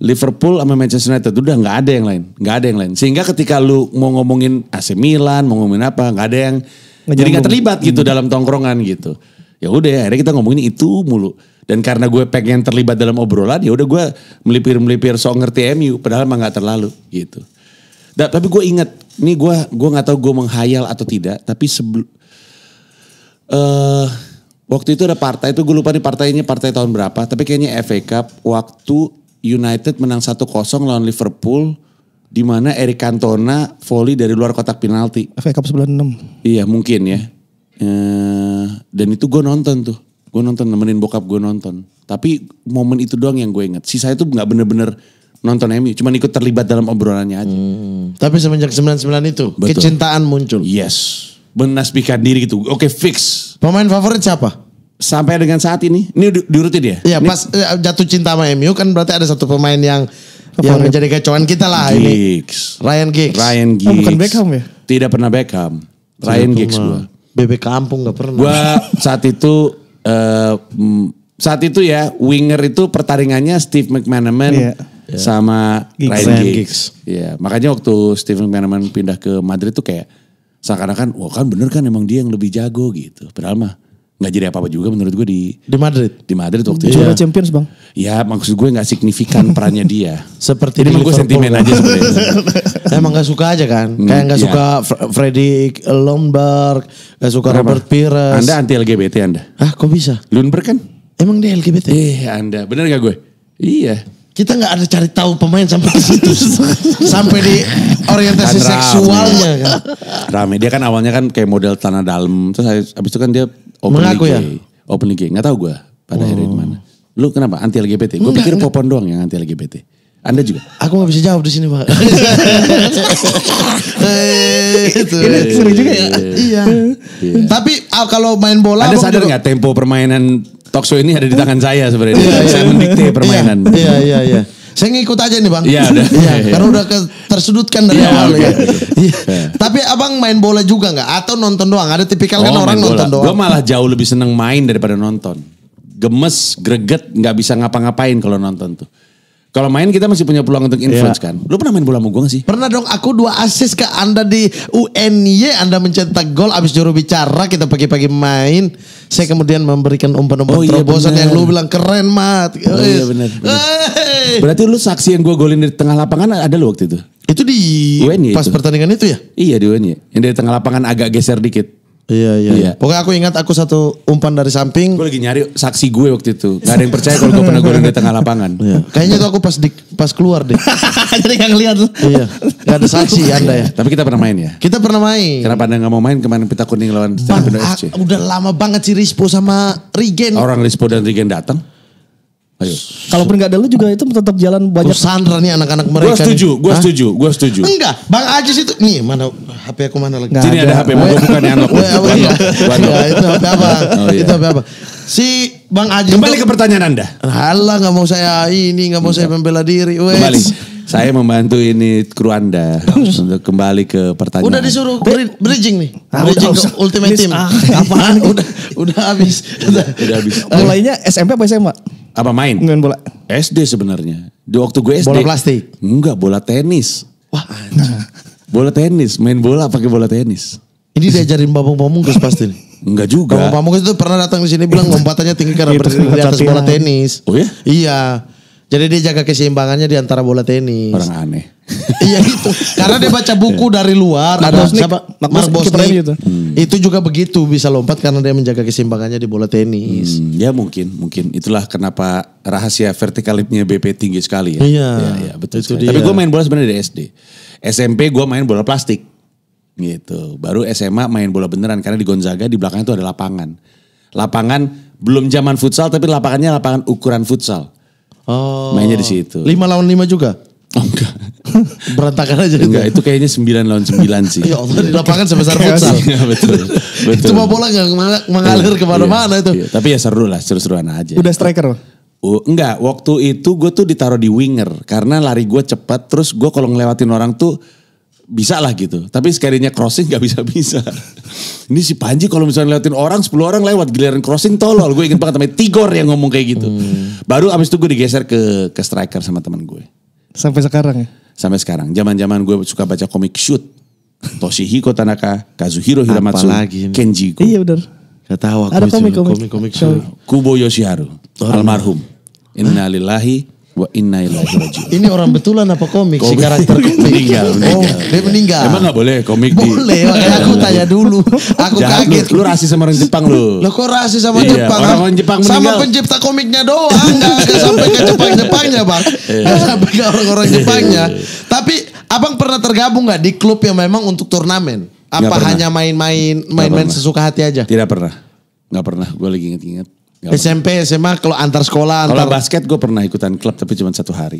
Liverpool sama Manchester United udah nggak ada yang lain, nggak ada yang lain. Sehingga ketika lu mau ngomongin AC Milan, mau ngomongin apa, nggak ada yang jadi nggak terlibat gitu hmm. dalam tongkrongan gitu. Ya udah, akhirnya kita ngomongin itu mulu. Dan karena gue pengen terlibat dalam obrolan, ya udah gue melipir-melipir soal ngerti MU, padahal mah nggak terlalu gitu. Da, tapi gue inget, ini gue gue nggak tahu gue menghayal atau tidak, tapi sebelum uh, eh, waktu itu ada partai itu gue lupa nih partainya partai tahun berapa, tapi kayaknya FA Cup waktu United menang 1-0 lawan Liverpool di mana Eric Cantona volley dari luar kotak penalti. FA Cup 96. Iya, mungkin ya. E, dan itu gue nonton tuh. Gue nonton nemenin bokap gue nonton. Tapi momen itu doang yang gue inget. Sisa itu nggak bener-bener nonton MU, cuman ikut terlibat dalam obrolannya aja. Hmm. Tapi semenjak 99 itu Betul. kecintaan muncul. Yes. Menasbihkan diri gitu. Oke, okay, fix. Pemain favorit siapa? sampai dengan saat ini ini di, diurutin ya iya pas eh, jatuh cinta sama MU kan berarti ada satu pemain yang Apa yang menjadi kacauan kita lah Giggs. ini Ryan Giggs Ryan Giggs oh, bukan Beckham ya tidak pernah Beckham Ryan tidak Giggs gua bebek kampung nggak pernah gua saat itu uh, saat itu ya winger itu pertaringannya Steve McManaman iya. yeah. sama yeah. Ryan Giggs. iya Yeah. makanya waktu Steve McManaman pindah ke Madrid tuh kayak seakan-akan wah kan bener kan emang dia yang lebih jago gitu. Padahal mah nggak jadi apa-apa juga menurut gue di di Madrid di Madrid waktu itu juara ya. Champions bang ya maksud gue nggak signifikan perannya dia seperti ini gue sentimen aja sebenarnya emang nggak suka aja kan hmm, kayak nggak ya. suka Freddy Lundberg nggak suka Kenapa? Robert Pires anda anti LGBT anda ah kok bisa Lundberg kan emang dia LGBT eh anda bener gak gue iya kita nggak ada cari tahu pemain sampai ke situ sampai di orientasi kan seksualnya kan rame dia kan awalnya kan kayak model tanah dalam terus habis itu kan dia Open Mengaku ya? Open gay. Gak tau gue pada oh. akhirnya gimana. Lu kenapa anti LGBT? Gue pikir enggak. Popon doang yang anti LGBT. Anda juga? Aku gak bisa jawab di sini pak. Ini seru juga ya. Iya. iya. Tapi ah, kalau main bola. Anda sadar gitu? nggak tempo permainan Tokso ini ada di tangan saya sebenarnya. Iya, iya. saya mendikte permainan. Iya iya iya. Saya ngikut aja nih bang. Iya, udah. Iya, karena udah ke, tersudutkan dari iya, ya, awal okay. ya. Tapi abang main bola juga nggak? Atau nonton doang? Ada tipikal oh, kan orang bola. nonton doang. Gue malah jauh lebih seneng main daripada nonton. Gemes, greget, nggak bisa ngapa-ngapain kalau nonton tuh. Kalau main kita masih punya peluang untuk iya. influence yeah. kan. Lu pernah main bola muguang sih? Pernah dong. Aku dua assist ke Anda di UNY. Anda mencetak gol abis juru bicara. Kita pagi-pagi main. Saya kemudian memberikan umpan-umpan oh, iya, terobosan iya yang lu bilang keren mat. Oh, iya eh. bener. Eh. Berarti lu saksi yang gue golin di tengah lapangan ada lu waktu itu? Itu di UNY pas itu. pertandingan itu ya? Iya di UNY. Yang dari tengah lapangan agak geser dikit. Iya, iya iya. Pokoknya aku ingat aku satu umpan dari samping. Gue lagi nyari saksi gue waktu itu. Gak ada yang percaya kalau gue pernah golin di tengah lapangan. Iya. Kayaknya tuh aku pas di, pas keluar deh. Jadi gak ngeliat. iya. Gak ada saksi anda ya. Tapi kita pernah main ya. Kita pernah main. Kenapa anda gak mau main kemarin pita kuning lawan Bang, FC? Udah lama banget si Rispo sama Regen. Orang Rispo dan Regen datang. Ayo. Kalaupun nggak ada lu juga itu tetap jalan banyak. Sandra nih anak-anak mereka. Gua setuju, nih. gua setuju, gua setuju. Enggak, Bang Ajis itu nih mana HP aku mana lagi? Jadi ada, ada HP, mau bukan yang analog. itu HP apa? Ya? iya. Itu HP oh, iya. apa? Si Bang Ajis Kembali ke pertanyaan Anda. Halah, nggak mau saya ini, nggak mau iya. saya membela diri. Kembali. Saya membantu ini kru Anda untuk kembali ke pertanyaan. Udah disuruh bri- bridging nih. Nah, bridging ke ultimate team. Ah, apaan? udah udah habis. Udah, udah habis. Eh, mulainya SMP apa SMA? Apa main? Main bola. SD sebenarnya. Di waktu gue SD. Bola plastik. Enggak, bola tenis. Wah. Bola tenis, main bola pakai bola tenis. Ini diajarin Bambang Pamungkas pasti nih. Enggak juga. Bapak Pamungkas itu pernah datang di sini bilang lompatannya tinggi karena berdiri di atas bola tenis. Oh ya? Iya. iya. Jadi dia jaga keseimbangannya di antara bola tenis. Orang aneh. iya gitu. Karena dia baca buku iya. dari luar. Mark Bosnik, siapa? Mark, Mark Bosnik. Itu. Hmm. itu juga begitu bisa lompat karena dia menjaga keseimbangannya di bola tenis. Hmm, ya mungkin, mungkin. Itulah kenapa rahasia vertikalipnya BP tinggi sekali ya. Iya, ya, ya, betul. Itu dia. Tapi gue main bola sebenarnya di SD. SMP gue main bola plastik. Gitu. Baru SMA main bola beneran karena di Gonzaga di belakangnya itu ada lapangan. Lapangan belum zaman futsal tapi lapangannya lapangan ukuran futsal Oh. Mainnya di situ. lima lawan lima juga? Oh enggak. Berantakan aja enggak. Itu kayaknya sembilan lawan sembilan sih. ya Allah di lapangan sebesar iya, futsal. Iya betul. betul. Cuma bola enggak mengalir ke iya, kemana-mana itu. Iya, iya. Tapi ya seru lah, seru-seruan aja. Udah striker Uh, enggak, waktu itu gue tuh ditaruh di winger karena lari gue cepat terus gue kalau ngelewatin orang tuh bisa lah gitu. Tapi sekalinya crossing gak bisa-bisa. Ini si Panji kalau misalnya liatin orang, 10 orang lewat giliran crossing tolol. Gue ingin banget sama Tigor yang ngomong kayak gitu. Hmm. Baru abis itu gue digeser ke ke striker sama teman gue. Sampai sekarang ya? Sampai sekarang. Zaman-zaman gue suka baca komik shoot. Toshihiko Tanaka, Kazuhiro Hiramatsu, kenji Kenji Kenjiko. Iya bener. Gak tau aku Ada komik, komik, Kubo Yoshiharu, oh, almarhum. Innalillahi Wa inna ilaihi rajiun. Ini orang betulan apa komik, komik. si karakter komik? Meninggal, meninggal. Oh, dia meninggal. Emang gak boleh komik boleh, di... Boleh, aku tanya dulu. Aku Jangan, kaget. Lu, lu rasis sama orang Jepang lu. Lu kok rasis sama iya, Jepang? Orang, orang Jepang sama meninggal. Sama pencipta komiknya doang. Gak, gak sampai ke Jepang-Jepangnya bang. Iya. Gak sampai ke orang-orang iya. Jepangnya. Tapi abang pernah tergabung gak di klub yang memang untuk turnamen? Apa hanya main-main, main-main sesuka hati aja? Tidak pernah. Gak pernah, gue lagi inget-inget Gak SMP, SMA kalau antar sekolah, antar Kalau basket gue pernah ikutan klub tapi cuma satu hari.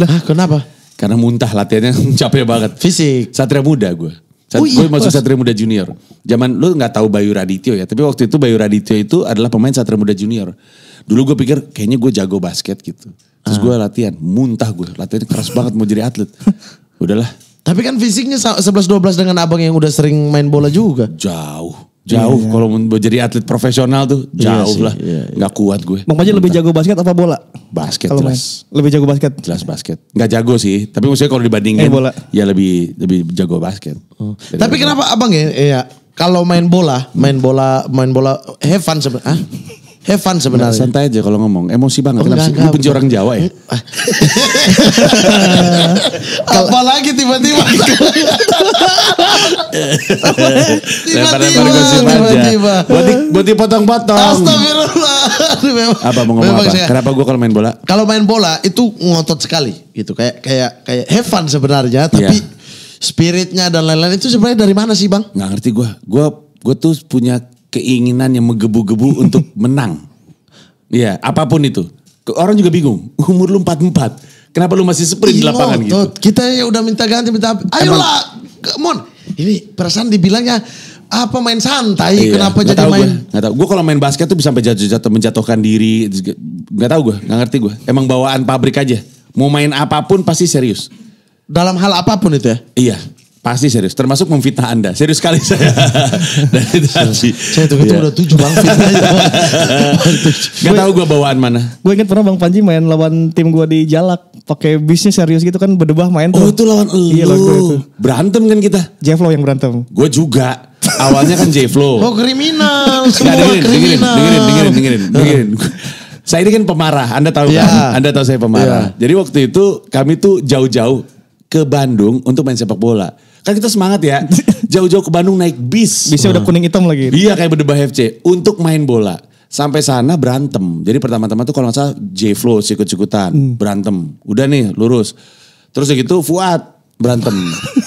Nah, kenapa? Karena muntah latihannya capek banget. Fisik. Satria Muda gue. Sat, oh iya, gue masuk Satria Muda Junior. Zaman lu nggak tahu Bayu Radityo ya, tapi waktu itu Bayu Radityo itu adalah pemain Satria Muda Junior. Dulu gue pikir kayaknya gue jago basket gitu. Terus ah. gue latihan, muntah gue. Latihan keras banget mau jadi atlet. Udahlah. Tapi kan fisiknya 11-12 dengan abang yang udah sering main bola juga. Jauh. Jauh iya. kalau jadi atlet profesional tuh iya jauh iya lah. Iya. nggak iya. kuat gue. Bang Pajar lebih jago basket apa bola? Basket kalau jelas. Main. Lebih jago basket. Jelas basket. Gak jago sih, tapi maksudnya kalau dibandingin eh, bola. ya lebih lebih jago basket. Oh. tapi kenapa Abang ya, ya kalau main bola, main bola, main bola Heaven fun sebenarnya. Ah? have fun sebenarnya. Nah, santai aja kalau ngomong. Emosi banget. Oh, Kenapa sih? Lu benci orang Jawa ya? Eh, ah. Apalagi tiba-tiba. Tiba-tiba. Tiba-tiba. Buat dipotong-potong. Astagfirullah. Apa mau ngomong apa? Kenapa gue kalau main bola? Kalau main bola itu ngotot sekali gitu. Kayak kayak kayak have fun sebenarnya. Tapi yeah. spiritnya dan lain-lain itu sebenarnya dari mana sih bang? Gak ngerti gue. Gue gue tuh punya keinginan yang menggebu-gebu untuk menang. Iya, apapun itu. Orang juga bingung. Umur lu 44. Kenapa lu masih sprint Ih, di iya, lapangan gitu? Kita ya udah minta ganti, minta ayolah. Mon, ini perasaan dibilangnya apa main santai iya, kenapa jadi tahu main gue, gak tahu gue kalau main basket tuh bisa sampai jatuh jatuh menjatuhkan diri nggak tahu gue nggak ngerti gue emang bawaan pabrik aja mau main apapun pasti serius dalam hal apapun itu ya iya Pasti serius, termasuk memfitnah Anda. Serius sekali saya. Dari tadi. Saya tuh itu ya. udah tujuh bang. Gak tau gue bawaan mana. Gue inget pernah Bang Panji main lawan tim gue di Jalak. Pakai bisnis serius gitu kan berdebah main tuh. Oh itu lawan lu. Iya lawan itu. Berantem kan kita. Jeflo yang berantem. Gue juga. Awalnya kan Jeflo. Oh kriminal. Semua dengerin, kriminal. Dengerin, dengerin, dengerin, dengerin. dengerin. Saya ini kan pemarah, Anda tahu ya. kan? Iya. Anda tahu saya pemarah. Ya. Jadi waktu itu kami tuh jauh-jauh ke Bandung untuk main sepak bola. Kan kita semangat ya. Jauh-jauh ke Bandung naik bis. Bisnya udah kuning hitam lagi. Iya kayak berdebah FC untuk main bola. Sampai sana berantem. Jadi pertama-tama tuh kalau nggak salah J-Flow sikut-sikutan. Hmm. Berantem. Udah nih lurus. Terus gitu Fuad berantem.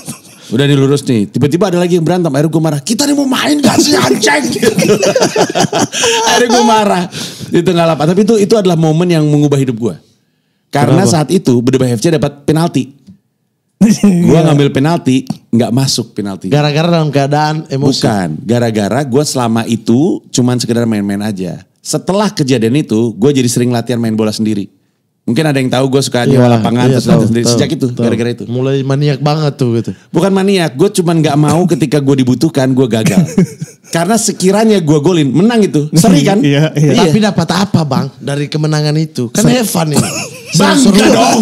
Udah nih lurus nih. Tiba-tiba ada lagi yang berantem. Akhirnya gue marah. Kita nih mau main gak sih anjing? gitu. Akhirnya gue marah. Di tengah lapangan. Tapi itu itu adalah momen yang mengubah hidup gue. Karena Kenapa? saat itu Bedebah FC dapat penalti. gue ngambil penalti, nggak masuk penalti. Gara-gara dalam keadaan emosi. Bukan, gara-gara gue selama itu cuman sekedar main-main aja. Setelah kejadian itu, gue jadi sering latihan main bola sendiri. Mungkin ada yang tahu gue suka nyewa yeah, lapangan iya, tahu, tahu, sejak Tahu, itu gara-gara itu. Mulai maniak banget tuh gitu. Bukan maniak, gue cuman nggak mau ketika gue dibutuhkan gue gagal. Karena sekiranya gue golin, menang itu. Seri kan? Iya, iya, iya. Tapi dapat apa bang dari kemenangan itu? Kan Evan ini. Bangga seru. dong.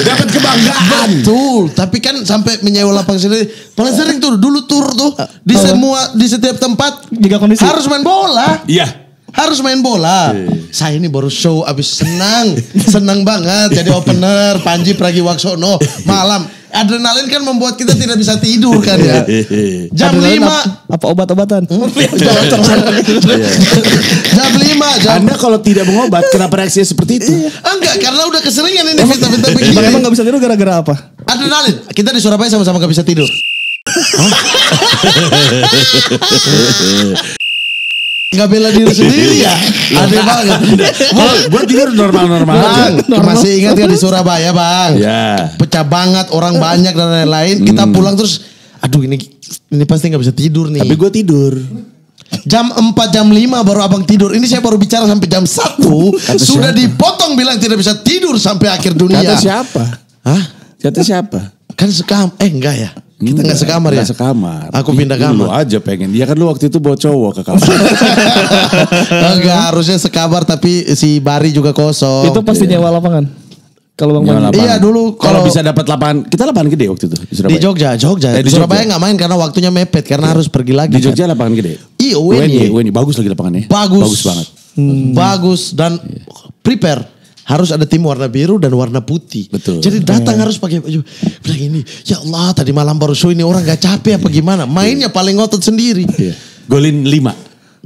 dapat kebanggaan. Betul, tapi kan sampai menyewa lapang sendiri. Paling sering tuh dulu tur tuh di semua di setiap tempat. Jika kondisi harus main bola. Iya harus main bola. Yeah. Saya ini baru show abis senang, senang banget jadi opener Panji Pragiwaksono malam. Adrenalin kan membuat kita tidak bisa tidur kan ya. Iya. Jam Adrenalin 5 apa, apa obat-obatan? Iya. Iya. jam lima. jam. Anda kalau tidak mengobat kenapa reaksinya seperti itu? Enggak, karena udah keseringan ini fitnah-fitnah begini. Emang gak bisa tidur gara-gara apa? Adrenalin. Kita di Surabaya sama-sama gak bisa tidur. nggak bela diri iya. sendiri ya. Aneh banget. Gue gue tidur normal-normal Masih ingat kan di Surabaya bang? Ya. Pecah banget orang banyak dan lain-lain. Kita hmm. pulang terus, aduh ini ini pasti nggak bisa tidur nih. Tapi gue tidur. Jam 4, jam 5 baru abang tidur. Ini saya baru bicara sampai jam 1. Kata sudah siapa? dipotong bilang tidak bisa tidur sampai akhir dunia. Kata siapa? Hah? Kata siapa? Kan sekam. Eh enggak ya. Kita nggak sekamar ya? Gak sekamar. Aku pindah kamar. Lu aja pengen. Ya kan lu waktu itu bawa cowok ke kamar. Enggak harusnya sekamar tapi si Bari juga kosong. Itu pasti iya. nyawa lapangan. Kalau Bang Iya dulu kalau bisa dapat lapangan. Kita lapangan gede waktu itu di Di Jogja, Jogja. Eh, di Surabaya nggak main karena waktunya mepet karena ya. harus pergi lagi. Di Jogja kan. lapangan gede. Iya, UNY. UNY, bagus lagi lapangannya. Bagus. Bagus banget. Hmm. Bagus dan yeah. prepare harus ada tim warna biru dan warna putih. Betul. Jadi datang harus pakai baju. Bilang ini, ya Allah tadi malam baru show ini orang gak capek apa gimana? Mainnya paling ngotot sendiri. Yeah. Golin lima.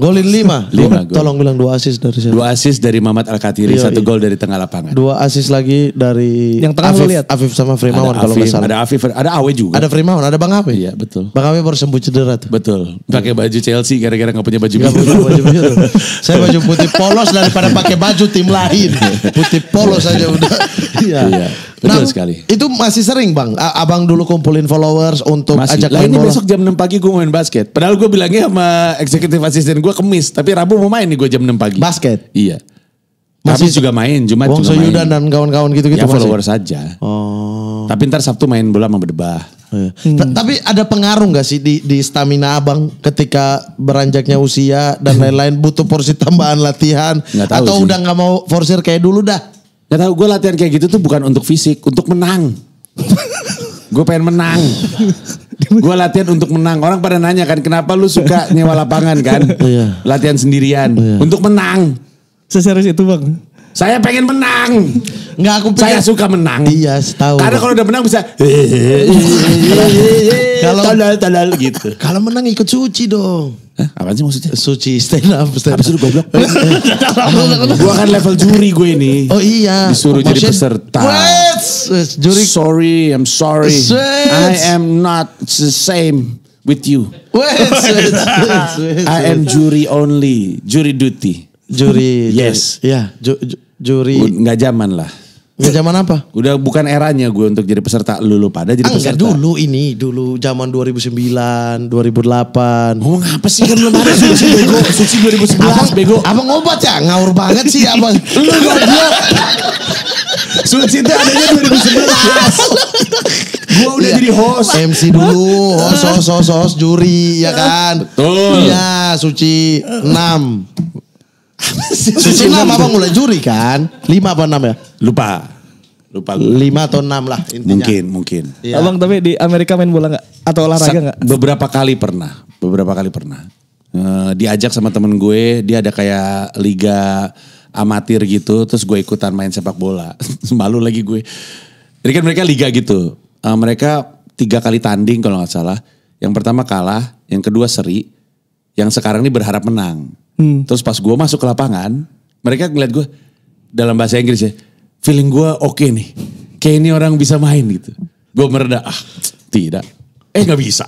Golin lima. lima gol. Tolong bilang dua asis dari siapa? Dua asis dari Mamat Al Katiri, iya, satu iya. gol dari tengah lapangan. Dua asis lagi dari yang tengah Afif, lihat. Afif sama Frimawan kalau nggak salah. Ada Afif, ada Awe juga. Ada Frimawan, ada Bang Awe. Iya betul. Bang Awe baru sembuh cedera tuh. Betul. Pakai baju Chelsea gara-gara nggak punya baju biru. punya baju biru. Saya baju putih polos daripada pakai baju tim lain. Putih polos aja udah. Iya. iya. Betul nah, sekali. Itu masih sering bang, abang dulu kumpulin followers untuk masih. ajak main bola. besok jam 6 pagi gue main basket. Padahal gue bilangnya sama eksekutif asisten gue kemis, tapi Rabu mau main nih gue jam 6 pagi. Basket? Iya. Masih tapi juga main, jumat Wong juga Soyudan main. dan kawan-kawan gitu-gitu. Ya followers masih. aja. Oh. Tapi ntar Sabtu main bola sama berdebah. Iya. Hmm. Tapi ada pengaruh gak sih di, di stamina abang ketika beranjaknya usia dan lain-lain butuh porsi tambahan latihan? atau sih. udah gak mau forsir kayak dulu dah? Gak tau gue latihan kayak gitu tuh bukan untuk fisik, untuk menang. gue pengen menang. gue latihan untuk menang. Orang pada nanya kan kenapa lu suka nyewa lapangan kan? Iya. Latihan sendirian. Iya. Untuk menang. Seserius itu bang? Saya pengen menang. Enggak aku pengen. Saya suka menang. Iya, tahu. Karena kalau udah menang bisa kalau tadal tadal gitu. Kalau menang ikut suci dong. Hah, eh, apa sih maksudnya? Suci stand up, stand up. Apa goblok? gua kan level juri gue ini. Oh iya. Disuruh jadi peserta. Juri. Sorry, I'm sorry. I am not the same with you. I am jury only, jury duty. Juri. Yes. Juri, ya, ju, ju, juri. Nggak zaman lah. Nggak zaman apa? Udah bukan eranya gue untuk jadi peserta lulu pada jadi ah, peserta. Enggak dulu ini, dulu zaman 2009, 2008. Ngomong apa sih kan belum ada suci bego, suci 2011 abang, bego. Abang ngobat ya, Ngaur banget sih ya, abang. Lu goblok. Suci itu adanya 2011. gue udah iya. jadi host. MC dulu, host, host, host, host, juri, ya kan? Betul. Iya, suci 6. Susu enam apa mulai juri kan? Lima apa enam ya? Lupa. Lupa. Lima atau enam lah intinya. Mungkin, mungkin. Ya. Abang tapi di Amerika main bola nggak? Atau olahraga nggak? Beberapa kali pernah. Beberapa kali pernah. Uh, diajak sama temen gue, dia ada kayak liga amatir gitu. Terus gue ikutan main sepak bola. Malu lagi gue. Jadi kan mereka liga gitu. Uh, mereka tiga kali tanding kalau nggak salah. Yang pertama kalah, yang kedua seri, yang sekarang ini berharap menang. Hmm. Terus pas gue masuk ke lapangan, mereka ngeliat gue dalam bahasa Inggris ya, feeling gue oke okay nih. Kayak ini orang bisa main gitu. Gue mereda, ah tidak. Eh gak bisa.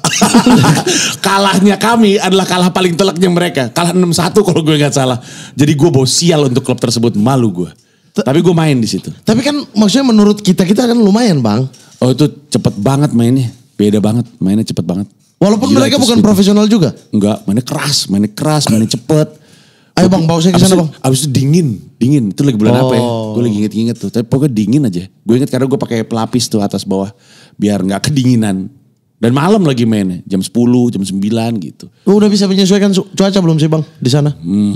Kalahnya kami adalah kalah paling telaknya mereka. Kalah 6-1 kalau gue gak salah. Jadi gue bawa sial untuk klub tersebut, malu gue. T tapi gue main di situ. Tapi kan maksudnya menurut kita kita kan lumayan bang. Oh itu cepet banget mainnya. Beda banget, mainnya cepet banget. Walaupun Gila mereka bukan profesional juga? Enggak, mainnya keras, mainnya keras, mainnya cepet. Ayo bang, bawa saya ke sana bang. Abis itu dingin, dingin. Itu lagi bulan oh. apa ya? Oh. Gue lagi inget-inget tuh. Tapi pokoknya dingin aja. Gue inget karena gue pakai pelapis tuh atas bawah. Biar gak kedinginan. Dan malam lagi mainnya. Jam 10, jam 9 gitu. Lu udah bisa menyesuaikan cuaca belum sih bang? Di sana? Hmm.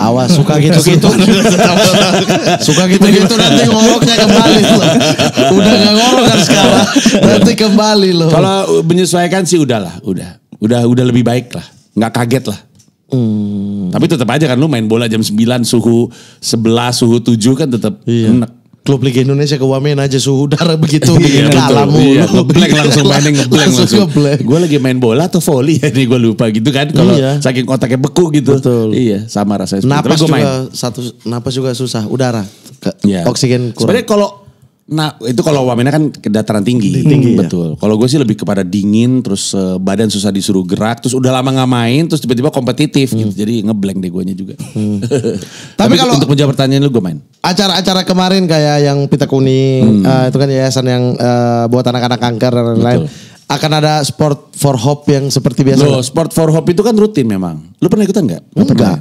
Awas suka gitu-gitu. suka gitu-gitu nanti ngoroknya kembali loh. Udah gak ngorok kan sekarang. Nanti kembali loh. Kalau menyesuaikan sih udahlah, udah. Udah udah lebih baik lah nggak kaget lah. Hmm. Tapi tetap aja kan lu main bola jam 9 suhu 11 suhu 7 kan tetap iya. enak. Klub Liga Indonesia ke Wamen aja suhu udara begitu iya, kalah mulu. Iya, ngeblank langsung main ngeblank langsung. langsung. Gue lagi main bola atau volley ya nih gue lupa gitu kan. Kalau iya. saking otaknya beku gitu. Betul. Iya sama rasanya. Napas juga main. satu napas juga susah udara. Ke, yeah. Oksigen kurang. Sebenarnya kalau Nah itu kalau Wamena kan dataran tinggi, tinggi iya. betul. Ya. Kalau gue sih lebih kepada dingin, terus uh, badan susah disuruh gerak, terus udah lama nggak main, terus tiba-tiba kompetitif hmm. gitu. Jadi ngeblank deh guanya juga. Hmm. Tapi, Tapi kalau untuk menjawab pertanyaan lu gue main. Acara-acara kemarin kayak yang pita kuning, hmm. uh, itu kan yayasan yang uh, buat anak-anak kanker dan lain-lain. Akan ada sport for hope yang seperti biasa. Loh, sport for hope itu kan rutin memang. Lu pernah ikutan nggak? Enggak.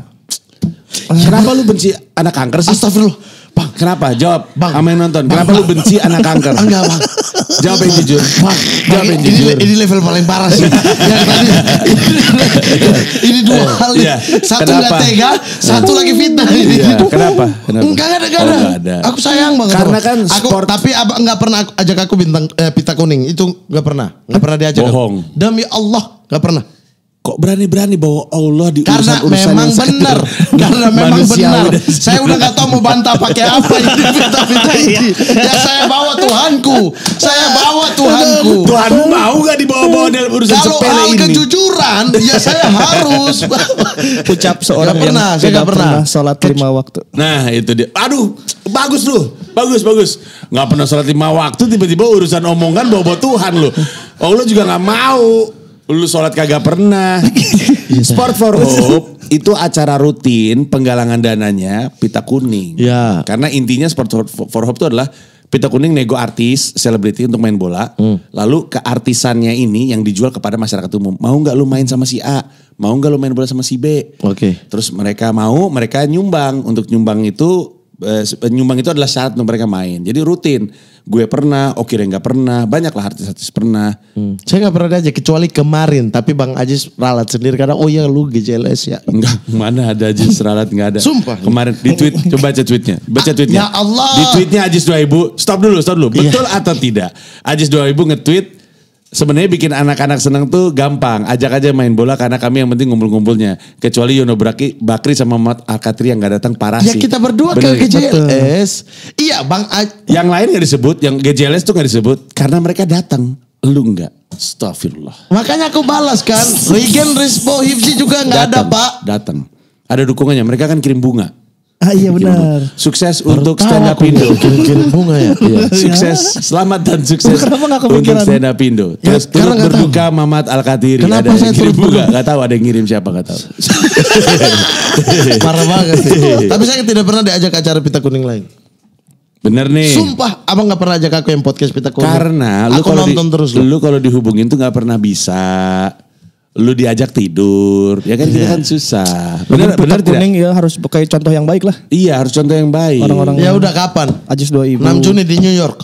Kenapa lu benci anak kanker sih? Astagfirullah. Bang, kenapa? Jawab. Bang, amin nonton. kenapa bang, lu benci anak kanker? Enggak, Bang. Jawab yang jujur. Bang, jawab yang jujur. Ini, ini level paling parah sih. yang tadi ini, eh, ini dua hal. Uh, Satu kenapa? tega, satu lagi fitnah ini. Iya, kenapa? kenapa? Enggak ada, enggak ada. Oh, ada. Aku sayang banget. Karena kan aku, sport. Tapi abang enggak pernah ajak aku bintang eh, pita kuning. Itu enggak pernah. Enggak pernah diajak. Bohong. Demi Allah, enggak pernah kok berani-berani bawa Allah di urusan karena urusan memang benar karena memang benar saya udah nggak tahu mau bantah pakai apa ini fitnah-fitnah ini iya. ya saya bawa Tuhanku saya bawa Tuhanku Tuhan mau nggak dibawa-bawa dalam urusan kalau sepele ini kalau kejujuran ya saya harus ucap seorang gak pernah, yang saya pernah, pernah sholat lima waktu nah itu dia aduh bagus tuh bagus bagus nggak pernah sholat lima waktu tiba-tiba urusan omongan bawa-bawa Tuhan loh Allah juga nggak mau Lu sholat kagak pernah. Iya, iya. Sport for Hope itu acara rutin penggalangan dananya pita kuning. Ya. Karena intinya Sport for Hope itu adalah Pita Kuning nego artis, selebriti untuk main bola. Hmm. Lalu keartisannya ini yang dijual kepada masyarakat umum. Mau nggak lu main sama si A? Mau nggak lu main bola sama si B? Oke. Okay. Terus mereka mau, mereka nyumbang. Untuk nyumbang itu Eh, nyumbang itu adalah syarat untuk mereka main. Jadi rutin. Gue pernah, Oki Rengga pernah, banyak lah artis-artis pernah. Hmm. Saya gak pernah aja kecuali kemarin. Tapi Bang Ajis ralat sendiri karena oh ya lu GJLS ya. Enggak, mana ada Ajis ralat nggak ada. Sumpah. Kemarin di tweet, coba baca tweetnya, baca ah, tweetnya. Ya Allah. Di tweetnya Ajis 2000, stop dulu, stop dulu. Iya. Betul atau tidak? Ajis 2000 nge-tweet sebenarnya bikin anak-anak seneng tuh gampang. Ajak aja main bola karena kami yang penting ngumpul-ngumpulnya. Kecuali Yono Braki, Bakri sama Mat Alkatri yang gak datang parah ya, sih. Ya kita berdua Bener, ke GJLS. Iya Bang A Yang lain gak disebut, yang GJLS tuh gak disebut. Karena mereka datang. Lu enggak. Astagfirullah. Makanya aku balas kan. Regen, Rispo, Hipsi juga gak datang, ada pak. Datang. Ada dukungannya. Mereka kan kirim bunga. Ah iya benar. Sukses untuk stand up Indo. Kirim bunga ya. Iya. iya. Sukses, selamat dan sukses. Kenapa gak kepikiran? Untuk stand up Indo. Ya, terus ya, turut berduka tahu. Mamat Al-Katiri. Kenapa ada saya terbuka? bunga? Gak tahu ada yang ngirim siapa gak tahu. Parah banget sih. Tapi saya tidak pernah diajak acara pita kuning lain. Bener nih. Sumpah, abang gak pernah ajak aku yang podcast pita kuning. Karena lu kalau nonton di, terus. Lu, kalau dihubungin tuh gak pernah bisa lu diajak tidur ya kan yeah. kita iya. kan susah benar benar kuning ya harus pakai contoh yang baik lah iya harus contoh yang baik orang-orang ya udah kapan Ajis dua ibu Enam Juni di New York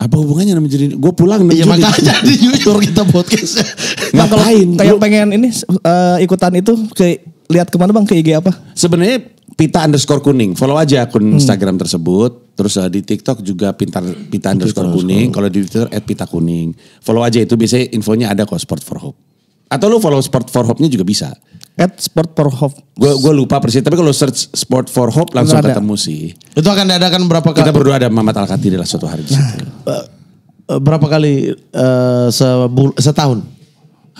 apa hubungannya sama jadi gue pulang iya makanya di New York kita podcastnya nah, ngapain nah, kayak pengen ini uh, ikutan itu ke lihat kemana bang ke IG apa sebenarnya pita underscore kuning follow aja akun hmm. Instagram tersebut terus uh, di TikTok juga pintar pita underscore kuning kalau di Twitter at pita kuning follow aja itu biasanya infonya ada kok Sport for Hope atau lu follow Sport for Hope-nya juga bisa. At Sport for Hope. Gue gue lupa persis, tapi kalau search Sport for Hope langsung ya? ketemu ada. sih. Itu akan diadakan berapa kali? Kita berdua ada Mamat al lah suatu hari nah, eh, eh, berapa kali uh, eh, sebul setahun?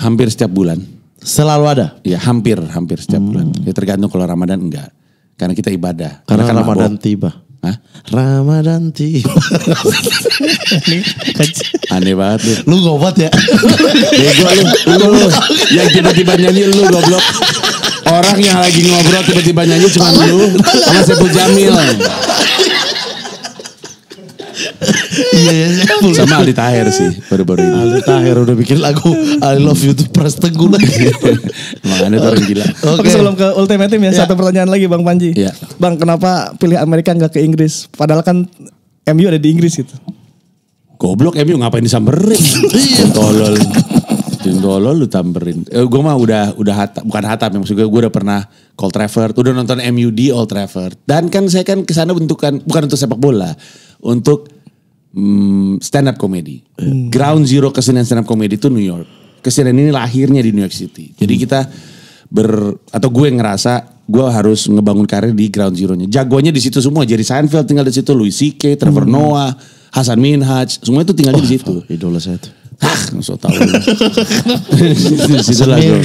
Hampir setiap bulan. Selalu ada? ya hampir, hampir setiap hmm. bulan. Ya, tergantung kalau Ramadan enggak. Karena kita ibadah. Karena, Karena Ramadan tiba. Hah? Ramadan tiba. Aneh banget nih. Lu ngobat ya? Bego lu. Lu, lu. Yang tiba-tiba nyanyi lu goblok. Orang yang lagi ngobrol tiba-tiba nyanyi cuma lu. Sama Sepul Jamil. Iya, iya, iya. sama Aldi Tahir sih baru-baru ini. Aldi Tahir udah bikin lagu I Love You to Pras lagi. Iya. Makanya orang gila. Oke, okay. sebelum ke Team ya, ya, satu pertanyaan lagi Bang Panji. Ya. Bang, kenapa pilih Amerika nggak ke Inggris? Padahal kan MU ada di Inggris gitu. Goblok MU ngapain disamperin? Tolol. Tolol lu tamperin. Eh, gue mah udah udah hata, bukan hatap ya maksud gue gue udah pernah Old Trafford, udah nonton MUD Old Trafford. Dan kan saya kan kesana bentukan bukan untuk sepak bola, untuk mm, stand up comedy. Hmm. Ground zero kesenian stand up comedy itu New York. Kesenian ini lahirnya di New York City. Jadi hmm. kita ber atau gue ngerasa gue harus ngebangun karir di ground zero-nya. Jagonya di situ semua. Jerry Seinfeld tinggal di situ, Louis C.K., Trevor hmm. Noah, Hasan Minhaj, semua itu tinggal oh, di situ. Idola saya itu. Hah, so tau. Disitulah gue.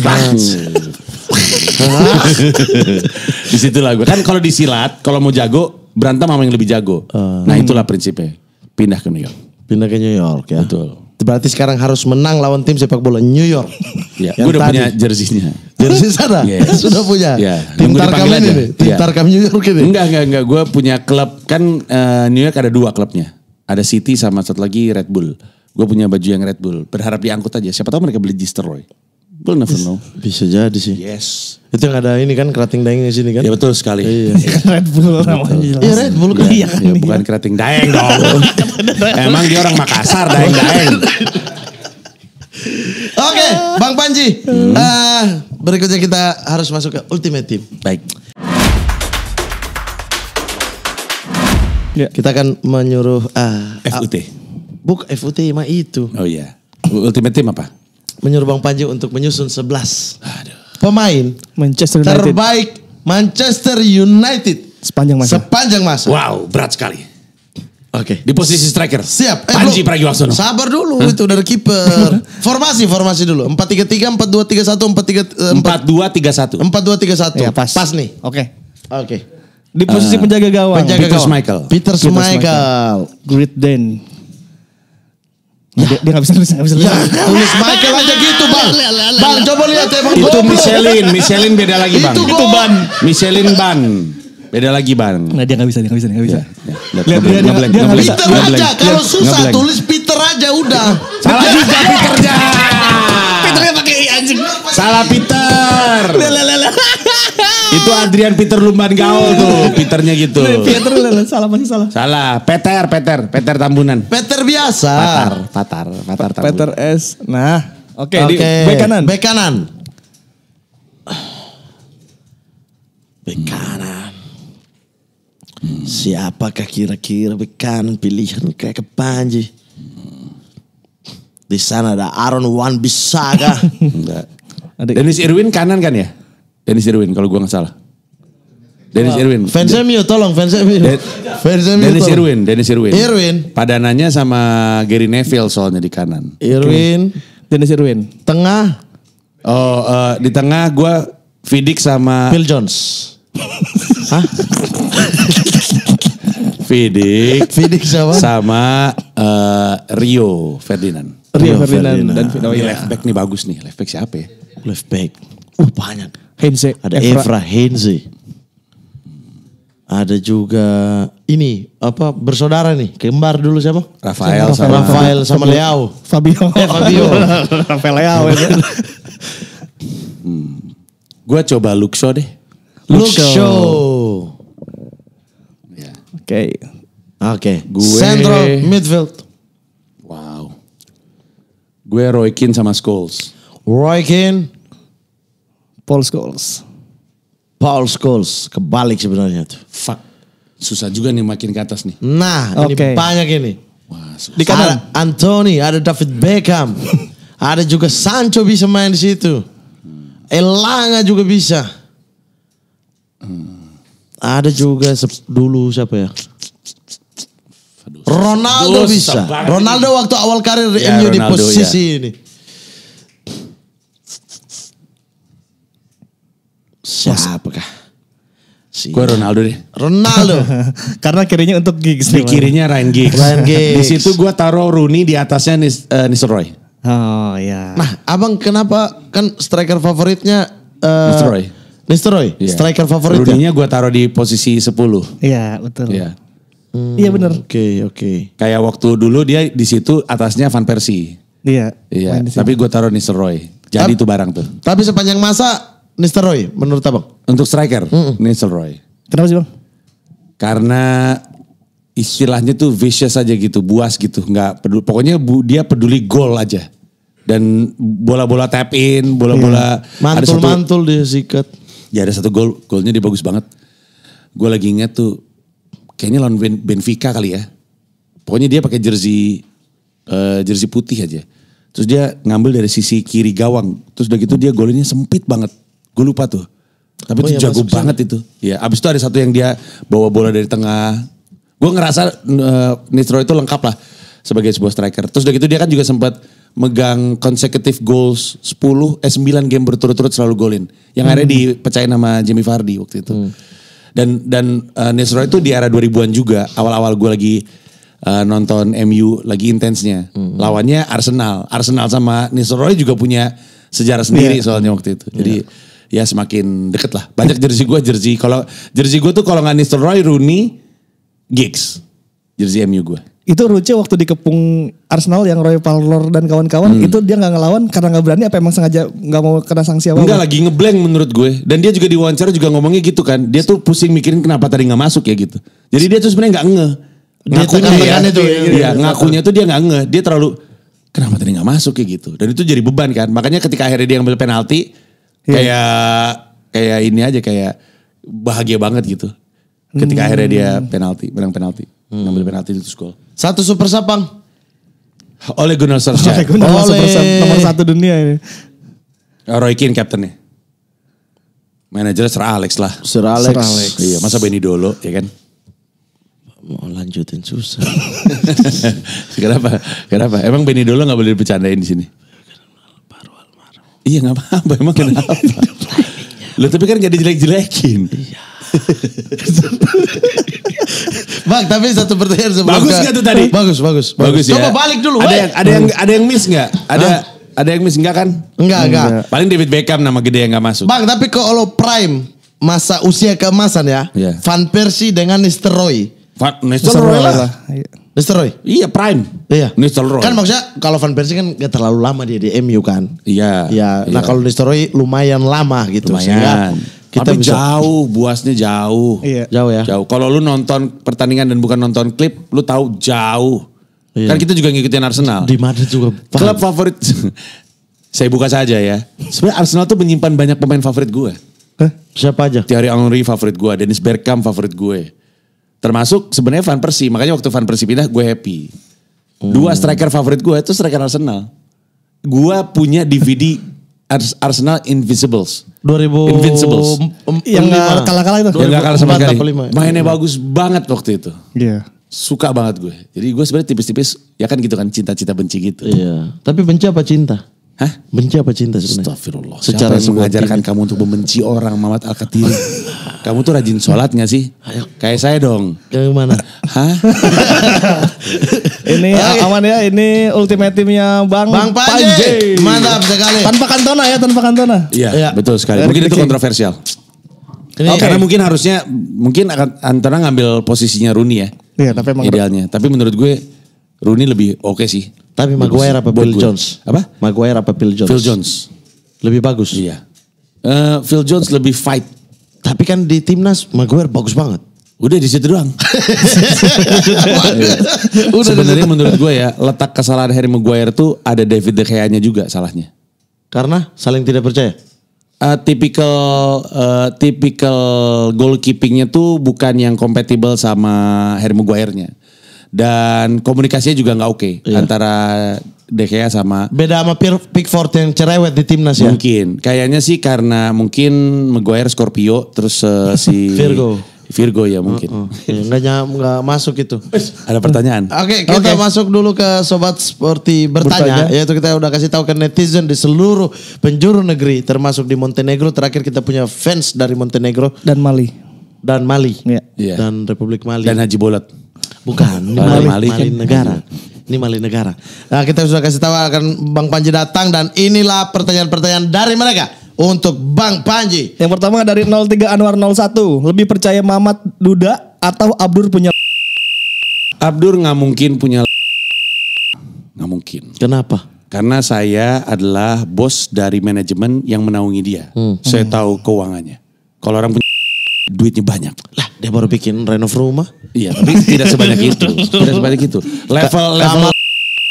Disitulah gue. Kan kalau disilat, kalau mau jago, berantem sama yang lebih jago. Ah. nah itulah prinsipnya pindah ke New York. Pindah ke New York ya. Betul. Berarti sekarang harus menang lawan tim sepak bola New York. Ya, gue udah tadi. punya jersey-nya. Jersey sana? Yes. Sudah punya. Ya. Tim Tarkam ini, tim ya. Tarkam New York ini. Enggak, enggak, enggak. Gue punya klub kan uh, New York ada dua klubnya. Ada City sama satu lagi Red Bull. Gue punya baju yang Red Bull. Berharap diangkut aja. Siapa tahu mereka beli Gisteroy. Well never know. Bisa jadi sih. Yes. Itu yang ada ini kan kerating daeng di sini kan? Ya betul sekali. Iya. Red Bull namanya. Iya Red Bull kan. Iya, ya, bukan kerating daeng dong. Emang dia orang Makassar daeng daeng. Oke, okay, Bang Panji. Hmm. Uh, berikutnya kita harus masuk ke ultimate team. Baik. Ya. Kita akan menyuruh uh, eh, FUT. Ah, buk FUT mah itu. Oh iya. Yeah. Ultimate team apa? menyuruh Bang Panji untuk menyusun 11 Aduh. pemain Manchester United. terbaik Manchester United sepanjang masa. Sepanjang masa. Wow, berat sekali. Oke. Okay. Di posisi striker. Siap. Eh, Panji Pragiwaksono. Sabar dulu huh? itu dari kiper. formasi formasi dulu. 4-3-3 4-2-3-1 4-3 4-2-3-1. 4-2-3-1. Ya, pas. Pas nih. Oke. Okay. Oke. Okay. Di posisi uh, penjaga gawang. Penjaga Peter gawang. Michael. Peter Michael. Great Dane. Dia, dia gak bisa nulis, gak bisa nulis. Ya, tulis Michael aja gitu bang. Bang coba lihat ya, Bang. Itu Michelin, Michelin beda lagi bang. Itu, itu ban. Michelin ban. Beda lagi bang. Nah dia gak bisa, dia gak bisa, dia gak ya, bisa. Ya, ya. Lihat, dia, dia, dia, dia bisa. aja, kalau susah tulis Peter aja udah. Salah juga Peter Peternya pakai anjing. Salah Peter. Itu Adrian Peter Lumban Gaul tuh, Peternya gitu. Peter salah masih salah. Salah, Peter, Peter, Peter Tambunan. Peter biasa. Patar, Patar, Patar Tambunan. Peter S. Nah, oke okay, okay. di bek kanan. Bek kanan. Bek kanan. Hmm. Siapakah kira-kira bek kanan pilihan kayak ke Panji? Di sana ada Aaron Wan Bisaga. Dennis Irwin kanan kan ya? Dennis Irwin kalau gue nggak salah. Dennis Irwin. Fans MU tolong fans MU. De fans MU. Dennis tolong. Irwin, Dennis Irwin. Irwin. Padanannya sama Gary Neville soalnya di kanan. Irwin, okay. Dennis Irwin. Tengah. Oh, uh, di tengah gue Vidic sama Phil Jones. Hah? Vidic, Vidic sama, sama uh, eh, Rio Ferdinand. Rio, Rio Ferdinand, Ferdinand. dan oh, yeah. Iya. left back nih bagus nih. Left back siapa ya? Left back. Uh banyak. Heinze. Ada Evra, Evra Heinze. Ada juga ini apa bersaudara nih kembar dulu siapa? Rafael sama Rafael sama, sama Leao. Fabio. Eh, Fabio. Rafael Leao. ya. hmm. Gua coba Luxo deh. Luxo. Luxo. Ya. Oke. Okay. Oke. Okay. Gue Central midfield. Wow. Gue Roy Keane sama Scholes. Roy Keane. Paul Scholes. Paul Scholes, kebalik sebenarnya tuh. Fuck. Susah juga nih makin ke atas nih. Nah, okay. ini banyak ini. Wah, Di kanan. Ada Anthony, ada David Beckham. ada juga Sancho bisa main di situ. Elanga juga bisa. Hmm. Ada juga dulu siapa ya? Ronaldo Dosa bisa. Ronaldo waktu awal karir ya, MU di posisi ya. ini. siapa Si gue Ronaldo deh. Ronaldo. Karena kirinya untuk Giggs. Di kirinya Ryan Giggs. Ryan Giggs. di situ gue taro Rooney di atasnya Nis, uh, eh, Nisroy. Oh iya. Nah, abang kenapa kan striker favoritnya uh, eh, Nisroy. Nisroy, yeah. striker favoritnya. Rooney-nya gue taruh di posisi 10. Iya, betul. Iya. Hmm, iya benar. Oke, okay, oke. Okay. Kayak waktu dulu dia di situ atasnya Van Persie. Iya. Iya, tapi gue taruh Nisroy. Jadi itu barang tuh. Tapi sepanjang masa Roy menurut abang? Untuk striker, mm -mm. Roy. Kenapa sih bang? Karena istilahnya tuh vicious aja gitu, buas gitu, nggak peduli. Pokoknya bu, dia peduli gol aja. Dan bola-bola tap in, bola-bola yeah. mantul-mantul dia sikat. Ya ada satu gol, golnya dia bagus banget. Gue lagi inget tuh, kayaknya lawan ben, Benfica kali ya. Pokoknya dia pakai jersey uh, jersey putih aja. Terus dia ngambil dari sisi kiri gawang. Terus udah gitu dia golinnya sempit banget. Gue lupa tuh. Tapi oh, itu ya, jago banget sana. itu. Ya, abis itu ada satu yang dia bawa bola dari tengah. Gue ngerasa uh, Nitro itu lengkap lah sebagai sebuah striker. Terus udah gitu dia kan juga sempat megang consecutive goals 10 eh 9 game berturut-turut selalu golin. Yang hmm. akhirnya dipecahin nama Jimmy Vardy waktu itu. Hmm. Dan dan uh, eh, Nisro itu di era 2000-an juga. Awal-awal gue lagi uh, nonton MU lagi intensnya. Hmm. Lawannya Arsenal. Arsenal sama Nisro juga punya sejarah sendiri yeah. soalnya waktu itu. Jadi yeah ya semakin deket lah. Banyak jersey gue jersey. Kalau jersey gue tuh kalau nggak Nistel Roy, Rooney, Giggs, jersey MU gue. Itu Ruce waktu dikepung Arsenal yang Roy Palmer dan kawan-kawan hmm. itu dia nggak ngelawan karena nggak berani apa emang sengaja nggak mau kena sanksi apa? Enggak lagi ngeblank menurut gue dan dia juga diwawancara juga ngomongnya gitu kan dia tuh pusing mikirin kenapa tadi nggak masuk ya gitu. Jadi dia tuh sebenarnya nggak nge ngakunya dia ya, itu, ya, ya, ngakunya tuh dia nggak nge dia terlalu kenapa tadi nggak masuk ya gitu dan itu jadi beban kan makanya ketika akhirnya dia ngambil penalti Yeah. Kayak kayak ini aja kayak bahagia banget gitu. Ketika hmm. akhirnya dia penalti, menang penalti, hmm. ngambil penalti itu gol. Satu super sapang. Oleh Gunnar Solskjaer. Oleh Gunnar Oleh... Super nomor satu dunia ini. Roy Keane kaptennya. manajer Sir Alex lah. Sir Alex. Sir Alex. Iya, masa Benny Dolo ya kan? Mau lanjutin susah. kenapa? Kenapa? Emang Benny Dolo nggak boleh dipecandain di sini? Iya gak apa-apa emang iya. kenapa? Lo tapi kan gak dijelek-jelekin. Iya. Bang, tapi satu pertanyaan sebelum Bagus gak tuh tadi? Bagus, bagus. Bagus, bagus ya. Coba balik dulu. Ada yang, ada yang ada yang miss gak? Ada Hah? ada yang miss enggak kan? Enggak, enggak. Paling David Beckham nama gede yang gak masuk. Bang, tapi kalau prime masa usia keemasan ya. Yeah. Van Persie dengan Nistelrooy. Van Nistelrooy lah. Iya. Nistelrooy? Iya prime. Iya. Nistelrooy. Kan maksudnya kalau Van Persie kan gak terlalu lama dia di MU kan. Iya. Iya. Nah iya. kalau Nistelrooy lumayan lama gitu. Lumayan. Kita Tapi bisa... jauh, buasnya jauh. Iya. Jauh ya. Jauh. Kalau lu nonton pertandingan dan bukan nonton klip, lu tahu jauh. Iya. Kan kita juga ngikutin Arsenal. Di Madrid juga. Paham. Klub favorit. saya buka saja ya. Sebenarnya Arsenal tuh menyimpan banyak pemain favorit gue. Hah? Siapa aja? Thierry Henry favorit gue, Dennis Bergkamp favorit gue. Termasuk sebenarnya Van Persie. Makanya waktu Van Persie pindah gue happy. Hmm. Dua striker favorit gue itu striker Arsenal. Gue punya DVD Arsenal Invisibles. 2000 Invincibles. Yang gak kalah-kalah itu. Yang gak kalah sama sekali. Ya. Mainnya bagus banget waktu itu. Iya. Yeah. Suka banget gue. Jadi gue sebenarnya tipis-tipis, ya kan gitu kan cinta-cinta benci gitu. Iya. Tapi benci apa cinta? Hah? Benci apa cinta sebenarnya? Astagfirullah. Secara Siapa yang mengajarkan kamu untuk membenci orang Mamat al katiri. kamu tuh rajin sholat gak sih? Ayo. Kayak saya dong. Ke mana? Hah? ini ya, aman ya, ini ultimatumnya Bang, Bang Panji. Mantap sekali. Tanpa kantona ya, tanpa kantona. Iya, ya. betul sekali. Mungkin itu kontroversial. Ini, okay. Oh, karena mungkin harusnya mungkin akan antara ngambil posisinya Runi ya. Iya, tapi emang idealnya. Tapi menurut gue Runi lebih oke okay sih. Tapi Maguire apa Phil Jones? Apa? Maguire apa Phil Jones? Phil Jones. Lebih bagus. Iya. Uh, Phil Jones lebih fight. Tapi kan di timnas Maguire bagus banget. Udah di situ doang. sebenarnya menurut gue ya letak kesalahan Harry Maguire tuh ada David De Gea-nya juga salahnya. Karena saling tidak percaya. Uh, tipikal uh, tipikal goalkeepingnya tuh bukan yang kompatibel sama Harry Maguire-nya dan komunikasinya juga nggak oke okay iya. antara De Gea sama beda sama Pickford yang cerewet di timnas ya mungkin kayaknya sih karena mungkin Maguire Scorpio terus uh, si Virgo Virgo ya mungkin uh, uh. nggak masuk itu ada pertanyaan oke okay, kita okay. masuk dulu ke sobat sporty bertanya, bertanya yaitu kita udah kasih tahu ke netizen di seluruh penjuru negeri termasuk di Montenegro terakhir kita punya fans dari Montenegro dan Mali dan Mali yeah. Iya. dan Republik Mali dan Haji Bolat Bukan, ini mali, mali, mali negara. Ini mali negara. Nah, kita sudah kasih tahu akan Bang Panji datang dan inilah pertanyaan-pertanyaan dari mereka untuk Bang Panji. Yang pertama dari 03 Anwar 01, lebih percaya Mamat Duda atau Abdur punya Abdur nggak mungkin punya nggak mungkin. Kenapa? Karena saya adalah bos dari manajemen yang menaungi dia. Hmm. Saya hmm. tahu keuangannya. Kalau orang punya duitnya banyak. Lah dia baru bikin renov rumah. Iya, tapi tidak sebanyak itu. Tidak sebanyak itu. Level level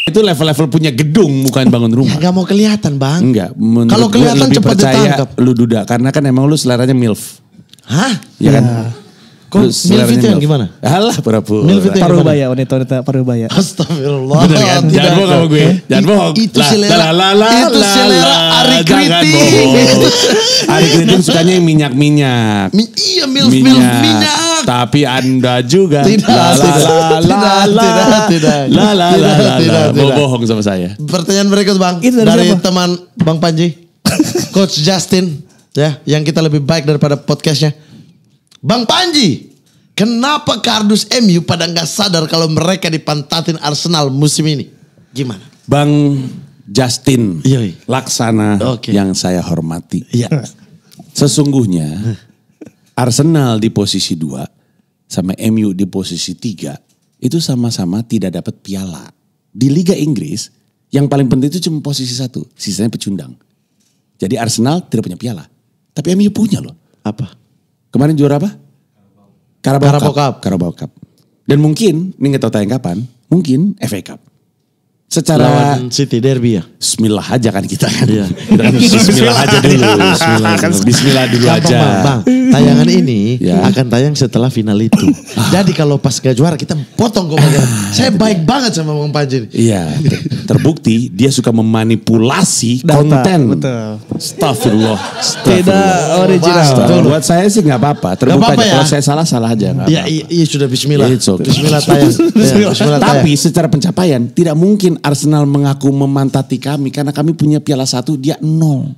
itu level-level punya gedung bukan bangun rumah. Ya, mau kelihatan bang. Enggak. Kalau kelihatan cepat ditangkap. Lu duda karena kan emang lu seleranya milf. Hah? Ya, ya. kan. Iya. Kok milf itu yang gimana? Alah Prabu. Milf itu Parubaya, wanita-wanita Parubaya. Astagfirullah. Bener kan? Jangan bohong sama gue. Jangan bohong. Itu selera. Itu selera Ari Kriting. Ari Kriting sukanya yang minyak-minyak. Iya milf, milf, minyak. Tapi anda juga. Tidak, tidak, tidak, tidak, tidak, Mau bohong sama saya. Pertanyaan berikut bang. Dari teman Bang Panji. Coach Justin. Ya, yang kita lebih baik daripada podcastnya Bang Panji, kenapa kardus MU pada nggak sadar kalau mereka dipantatin Arsenal musim ini? Gimana? Bang Justin Yoi. Iya, iya. Laksana okay. yang saya hormati. Ya. Sesungguhnya Arsenal di posisi 2 sama MU di posisi 3 itu sama-sama tidak dapat piala. Di Liga Inggris yang paling penting itu cuma posisi satu, sisanya pecundang. Jadi Arsenal tidak punya piala, tapi MU punya loh. Apa? Kemarin juara apa? Carabao, Carabao Cup. Cup. Carabao Cup. Dan mungkin, ini gak tau tayang kapan, mungkin FA Cup. Secara Lawan City Derby ya. Bismillah aja kan kita kan. Iya. kan bismillah aja dulu. Bismillah, bismillah dulu aja tayangan hmm. ini ya. akan tayang setelah final itu. Jadi kalau pas gak juara kita potong kok Saya iya. baik banget sama Bang Panji. Iya. Terbukti dia suka memanipulasi Data, konten. Betul. Astagfirullah. Tidak original. Buat saya sih nggak apa-apa. Terbuka gak apa -apa aja. Ya. Kalau saya salah salah aja. Iya, iya iya sudah Bismillah. Yeah, okay. Bismillah tayang. Iya, bismillah. Bismillah tayang. Tapi secara pencapaian tidak mungkin Arsenal mengaku memantati kami karena kami punya piala satu dia nol.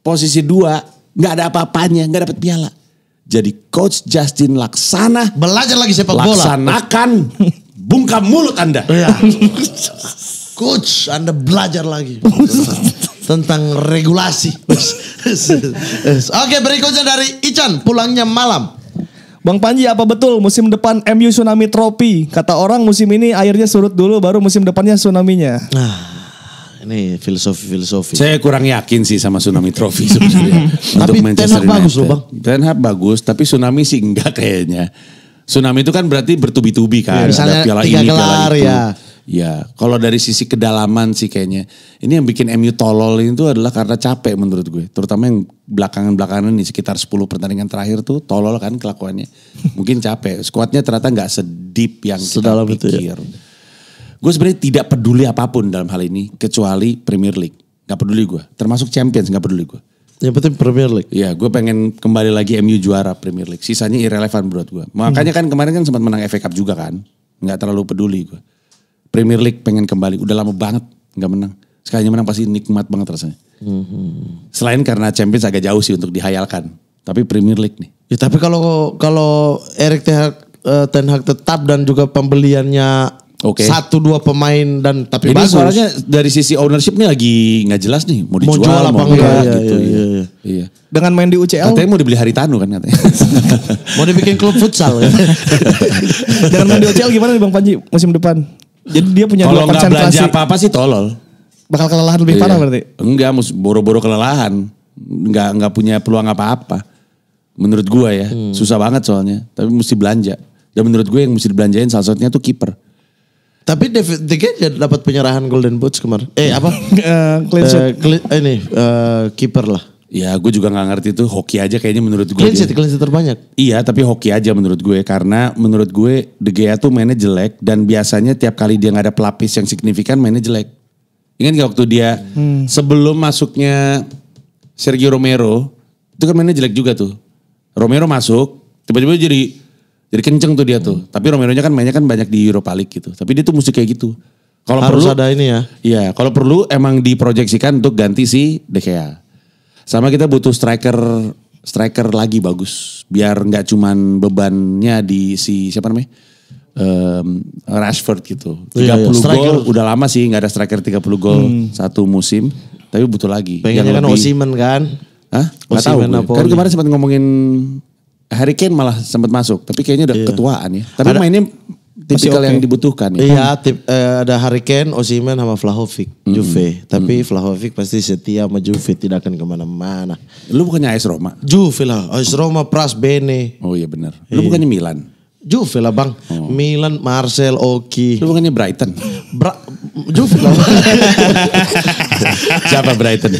Posisi dua nggak ada apa-apanya, nggak dapat piala. Jadi coach Justin Laksana belajar lagi sepak bola. Laksanakan bungkam mulut Anda. Ya. coach, Anda belajar lagi tentang regulasi. Oke, berikutnya dari Ican, pulangnya malam. Bang Panji, apa betul musim depan MU tsunami tropi? Kata orang musim ini airnya surut dulu, baru musim depannya tsunaminya. Nah ini filosofi-filosofi. Saya kurang yakin sih sama Tsunami trofi sebenarnya. untuk tapi Manchester Ten Hag bagus loh bang. Ten bagus, tapi Tsunami sih enggak kayaknya. Tsunami itu kan berarti bertubi-tubi kan. Ya, misalnya Ada piala tiga ini, gelar, piala itu. Ya. Ya, kalau dari sisi kedalaman sih kayaknya. Ini yang bikin MU tolol itu adalah karena capek menurut gue. Terutama yang belakangan-belakangan ini sekitar 10 pertandingan terakhir tuh tolol kan kelakuannya. Mungkin capek. Skuadnya ternyata nggak sedip yang Sedalam kita pikir. Itu ya. Gue sebenarnya tidak peduli apapun dalam hal ini kecuali Premier League. Gak peduli gue. Termasuk Champions gak peduli gue. Yang penting Premier League. Iya, gue pengen kembali lagi MU juara Premier League. Sisanya irrelevant buat gue. Makanya kan kemarin kan sempat menang FA Cup juga kan. Gak terlalu peduli gue. Premier League pengen kembali. Udah lama banget gak menang. Sekalinya menang pasti nikmat banget rasanya. Hmm. Selain karena Champions agak jauh sih untuk dihayalkan. Tapi Premier League nih. Ya, tapi kalau kalau Erik Ten Hag, eh, Ten Hag tetap dan juga pembeliannya Oke. Okay. Satu dua pemain dan tapi Ini bagus. soalnya dari sisi ownership nih lagi nggak jelas nih mau dijual mau, jual apa enggak gitu, iya, gitu. Iya, iya. iya. iya. Dengan main di UCL. Katanya mau dibeli hari tanu kan katanya. mau dibikin klub futsal. Ya. Dengan main di UCL gimana nih Bang Panji musim depan? Jadi dia punya Kalau nggak Kalau belanja apa-apa sih tolol. Bakal kelelahan lebih iya. parah berarti? Enggak, boro-boro kelelahan. Enggak enggak punya peluang apa-apa. Menurut gua ya, hmm. susah banget soalnya. Tapi mesti belanja. Dan menurut gue yang mesti dibelanjain salah satunya tuh kiper tapi David De Gea dapat penyerahan Golden Boots kemarin. Eh apa? uh, clean sheet. Uh, ini uh, kiper lah. Ya gue juga gak ngerti itu hoki aja kayaknya menurut gue. Clean sheet, clean sheet terbanyak. Iya tapi hoki aja menurut gue. Karena menurut gue De Gea tuh mainnya jelek. Dan biasanya tiap kali dia gak ada pelapis yang signifikan mainnya jelek. Ingat gak waktu dia hmm. sebelum masuknya Sergio Romero. Itu kan mainnya jelek juga tuh. Romero masuk. Tiba-tiba jadi jadi kenceng tuh dia tuh. Hmm. Tapi Romero kan mainnya kan banyak di Europa League gitu. Tapi dia tuh musik kayak gitu. Kalau perlu ada ini ya. Iya, kalau perlu emang diproyeksikan untuk ganti si De Gea. Sama kita butuh striker striker lagi bagus biar nggak cuman bebannya di si siapa namanya? Um, Rashford gitu. 30 iya, iya. gol udah lama sih nggak ada striker 30 gol hmm. satu musim, tapi butuh lagi. Pengennya kan lebih... Osimen kan? Hah? Osimen apa? Kan kemarin sempat ngomongin Harry Kane malah sempat masuk, tapi kayaknya udah iya. ketuaan ya. Tapi ada, mainnya tipikal okay. yang dibutuhkan ya. Iya, tip, eh, ada Harry Kane, Osimhen sama Vlahovic, mm-hmm. Juve. Tapi mm-hmm. Vlahovic pasti setia sama Juve, tidak akan kemana-mana. Lu bukannya AS Roma? Juve lah, AS Roma, Pras, Bene. Oh iya benar. Lu iya. bukannya Milan? Juve lah bang. Oh. Milan, Marcel, Oki. Lu bukannya Brighton? Bra Juve lah. Siapa Brighton?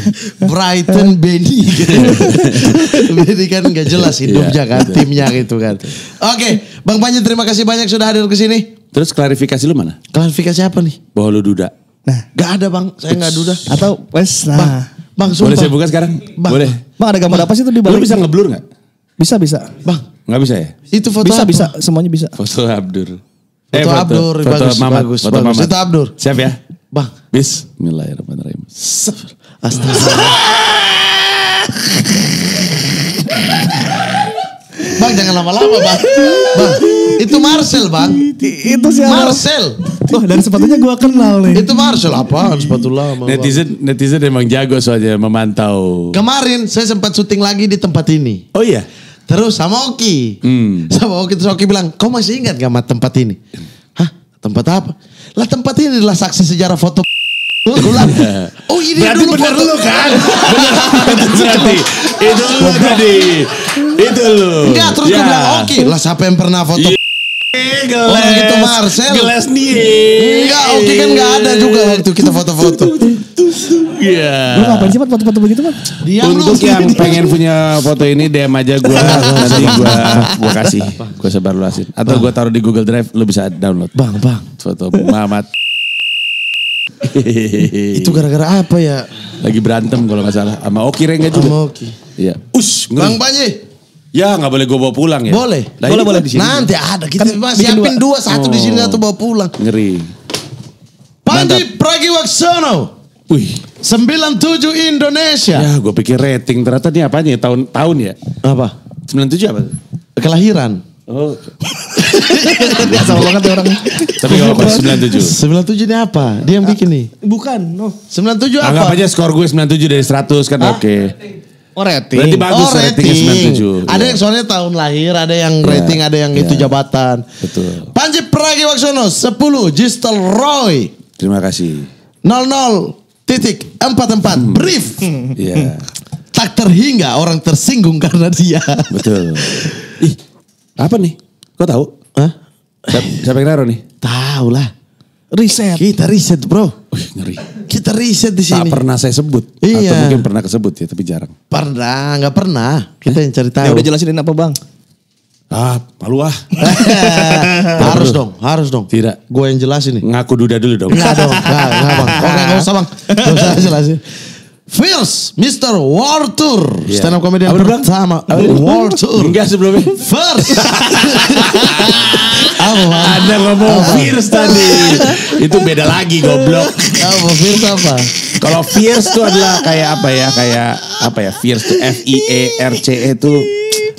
Brighton Benny. Benny kan gak jelas hidupnya yeah. kan, timnya gitu kan. Oke, okay. Bang Panji terima kasih banyak sudah hadir ke sini. Terus klarifikasi lu mana? Klarifikasi apa nih? Bahwa lu duda. Nah, gak ada bang, saya nggak duda. Atau wes nah. Bang, bang Boleh saya buka sekarang? Bang, Boleh. Bang ada gambar bang. apa sih itu di balik? Lu bisa ngeblur nggak? Bisa bisa. Bang, Nggak bisa ya? Itu foto Bisa, bisa. Semuanya bisa. Foto Abdur. Foto eh, foto, Abdur, foto bagus, Mamat, bagus, foto bagus. Mamat. Itu Abdur. Siap ya? Bang. Bismillahirrahmanirrahim. Astagfirullahaladzim. Bang jangan lama-lama bang. Bang itu Marcel bang. Itu siapa? Marcel. Wah dari sepatunya gue kenal nih. Itu Marcel apaan sepatu lama. Netizen bang. netizen emang jago soalnya memantau. Kemarin saya sempat syuting lagi di tempat ini. Oh iya terus sama Oki. Hmm. Sama Oki terus Oki bilang, kau masih ingat gak sama tempat ini? Hah tempat apa? Lah tempat ini adalah saksi sejarah foto Oh ini Berarti dulu bener lu kan? bener, berarti itu lu tadi. Itu lu. Enggak terus ya. gue bilang, Oki lah siapa yang pernah foto Geles. Orang itu Marcel. Geles nih. Enggak, Oki kan enggak ada juga waktu kita foto-foto. Iya. Yeah. Lu ngapain sih foto-foto begitu, Mat? Dia Untuk yang yang pengen punya foto ini DM aja gue, nanti gua gua kasih. Gue sebar luasin. Atau gue taruh di Google Drive lu bisa download. Bang, Bang. Foto Muhammad. itu gara-gara apa ya? Lagi berantem kalau nggak salah sama Oki Rengga juga. Sama Oki. Iya. Us, ngeri. Bang Panji. Ya nggak boleh gue bawa pulang ya. Boleh. Lah, boleh iya boleh di sini. Nanti ada kita kan, siapin dua, dua satu oh. di sini oh. satu bawa pulang. Ngeri. Panji Pragiwaksono. Wih. sembilan tujuh Indonesia. Ya gue pikir rating ternyata ini apanya ya? tahun tahun ya. Apa? tujuh apa? Kelahiran. Oh. Biasa banget ya orang. Tapi sembilan tujuh. 97. 97 ini apa? Dia yang bikin nih. Bukan. No. tujuh apa? Anggap aja skor gue sembilan tujuh dari seratus kan oke. Okay. Oh rating. Berarti bagus oh, rating. rating 97. Ada iya. yang soalnya tahun lahir, ada yang iya. rating, ada yang yeah. itu jabatan. Betul. Panji Pragiwaksono 10, Gistel Roy. Terima kasih. 00 titik 44 hmm. brief. Iya. Yeah. Tak terhingga orang tersinggung karena dia. Betul. Ih, apa nih? Kau tahu? Hah? Siapa, siapa yang naruh nih? Tahu lah riset. Kita riset bro. Uh, ngeri. Kita riset di sini. Tak pernah saya sebut. Iya. Atau mungkin pernah kesebut ya tapi jarang. Pernah, nggak pernah. Kita eh? yang cari ya tahu. Ya udah jelasin apa bang? Ah, malu ah. harus dong, harus dong. Tidak. Gue yang jelasin nih. Ngaku duda dulu dong. Enggak dong, enggak, enggak bang. Oke, enggak usah bang. Enggak usah jelasin. First, Mr. World Tour. Yeah. Stand up comedian sama pertama. World Tour. Enggak sebelumnya. First. apa? Anda ngomong fierce tadi. Itu beda lagi goblok. Apa? First apa? Kalau Fierce itu adalah kayak apa ya? Kayak apa ya? Fierce itu F-I-E-R-C-E itu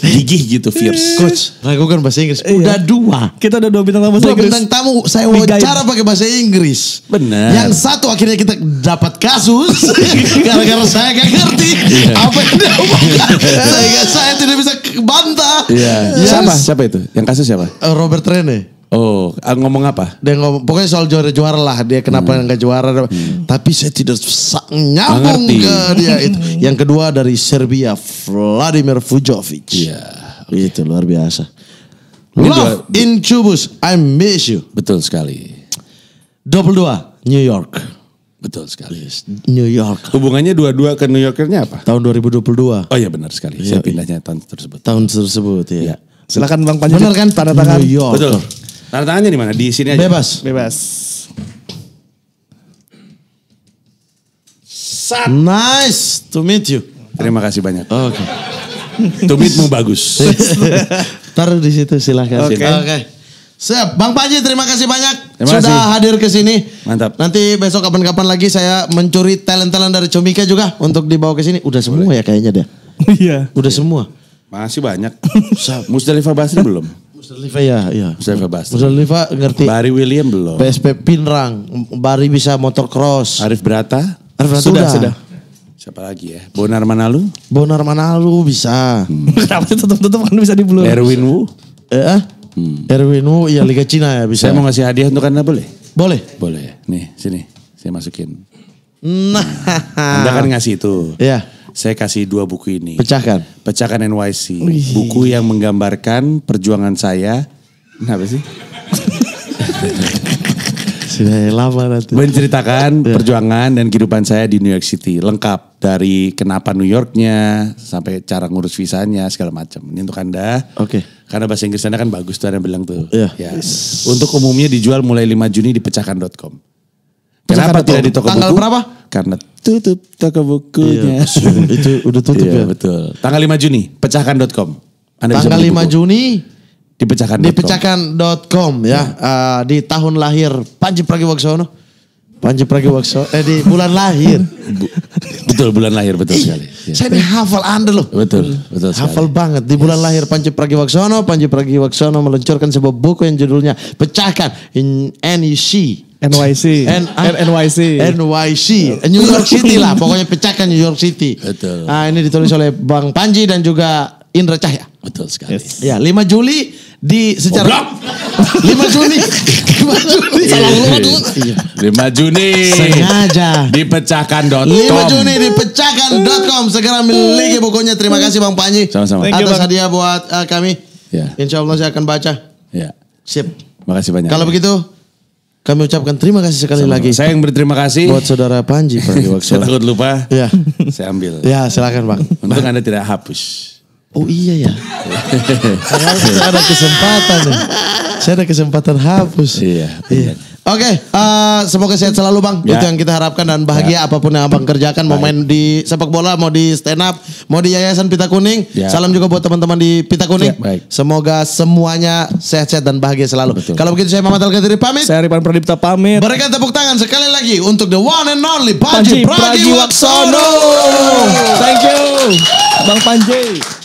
gigih gitu fierce. Eh. Coach, kan bahasa Inggris. Iya. dua. Kita udah dua bintang tamu bahasa dua Inggris. bintang tamu saya wawancara pakai bahasa Inggris. Benar. Yang satu akhirnya kita dapat kasus Karena saya gak ngerti iya. apa yang dia omongkan. Iya. saya, tidak bisa bantah. Iya. Yes. Siapa? Siapa itu? Yang kasus siapa? Eh, Robert Rene. Oh, ah, ngomong apa? Dia ngomong, pokoknya soal juara-juara lah. Dia kenapa hmm. nggak juara? Hmm. Tapi saya tidak nyambung Ngerti. ke dia itu. Yang kedua dari Serbia, Vladimir Vujovic. Iya. Yeah, okay. Itu luar biasa. Ini Love dua, in Cubus, I miss you. Betul sekali. Double dua, New York. Betul sekali. Yes, New York. Hubungannya dua-dua ke New Yorkernya apa? Tahun 2022. Oh iya benar sekali. Saya pindahnya tahun tersebut. Tahun tersebut ya. ya. Silakan Bang Panji. Benar kan tanda tangan? New York. Betul tangannya di mana? Di sini aja. Bebas. Bebas. Sat. Nice to meet you. Terima kasih banyak. Oke. Okay. to meetmu bagus. Taruh di situ silahkan. Oke. Okay. Okay. Siap, Bang Panji terima kasih banyak terima sudah kasih. hadir ke sini. Mantap. Nanti besok kapan-kapan lagi saya mencuri talent-talent dari Comika juga untuk dibawa ke sini. Udah semua Boleh. ya kayaknya deh. Oh iya. Udah semua. Masih banyak. Musdalifah Basri belum? Musdalifa ya, iya. Musdalifa Basri. Musdalifa ngerti. Bari William belum. PSP Pinrang, Bari bisa motor cross. Arif Brata? Arif Brata sudah. sudah. Siapa lagi ya? Bonar Manalu? Bonar Manalu bisa. Hmm. tutup-tutup kan bisa dibelur? Erwin Wu? Eh? Ah? Hmm. Erwin Wu ya Liga Cina ya bisa. Saya mau ngasih hadiah untuk Anda boleh? Boleh. Boleh. Nih, sini. Saya masukin. Nah. Hmm. Anda kan ngasih itu. Iya saya kasih dua buku ini. Pecahkan. Pecahkan NYC. Wih. Buku yang menggambarkan perjuangan saya. Kenapa sih? Sudah lama nanti. Menceritakan iya. perjuangan dan kehidupan saya di New York City. Lengkap dari kenapa New Yorknya sampai cara ngurus visanya segala macam. Ini untuk Anda. Oke. Okay. Karena bahasa Inggris Anda kan bagus tuh yang bilang tuh. Iya. Ya. Yeah. Yes. Untuk umumnya dijual mulai 5 Juni di pecahkan.com. Kenapa tidak di toko Tanggal buku? berapa? Karena tutup toko bukunya. Iya, itu udah tutup iya, ya. Betul. Tanggal 5 Juni, pecahkan.com. Tanggal 5 buku. Juni dipecahkan.com. Dipecahkan.com ya. ya. Uh, di tahun lahir Panji Pragiwaksono. Panji Pragiwaksono eh di bulan lahir. betul bulan lahir betul sekali. Ya. Saya ini hafal Anda loh. Betul, betul sekali. Hafal banget di bulan yes. lahir Panji Pragiwaksono, Panji Pragiwaksono meluncurkan sebuah buku yang judulnya Pecahkan in NEC NYC. Ah? N, N NYC. NYC. New York City lah. Pokoknya pecahkan New York City. Betul. Nah ini ditulis oleh Bang Panji dan juga Indra Cahya. Betul sekali. Yes. Ya 5 Juli di secara... Oh, 5 Juli. 5 Juli. Salah lu dulu. 5 iya. Juni. Sengaja. Dipecahkan.com. 5 Juni dipecahkan.com. Segera miliki bukunya. Terima kasih Bang Panji. Sama-sama. Atas you, hadiah buat uh, kami. Ya. Insya Allah saya akan baca. Ya. Yeah. Sip. Makasih banyak. Kalau ya. begitu kami ucapkan terima kasih sekali Sama. lagi. Saya yang berterima kasih. Buat saudara Panji Pak saya takut lupa. Ya. Saya ambil. Ya silakan bang. Untung anda tidak hapus. Oh iya ya. saya ada kesempatan. Ya. Saya ada kesempatan hapus. Iya. iya. Oke, okay, uh, eh, semoga sehat selalu Bang. Ya. Itu yang kita harapkan dan bahagia ya. apapun yang Abang kerjakan, mau main di sepak bola, mau di stand up, mau di Yayasan Pita Kuning. Ya. Salam juga buat teman-teman di Pita Kuning. Ya, baik. Semoga semuanya sehat-sehat dan bahagia selalu. Betul. Kalau begitu saya Muhammad al pamit. Saya Ripan Pradipta pamit. Berikan tepuk tangan sekali lagi untuk the one and only Panji, Panji Pragiwaksono. Thank you. Bang Panji.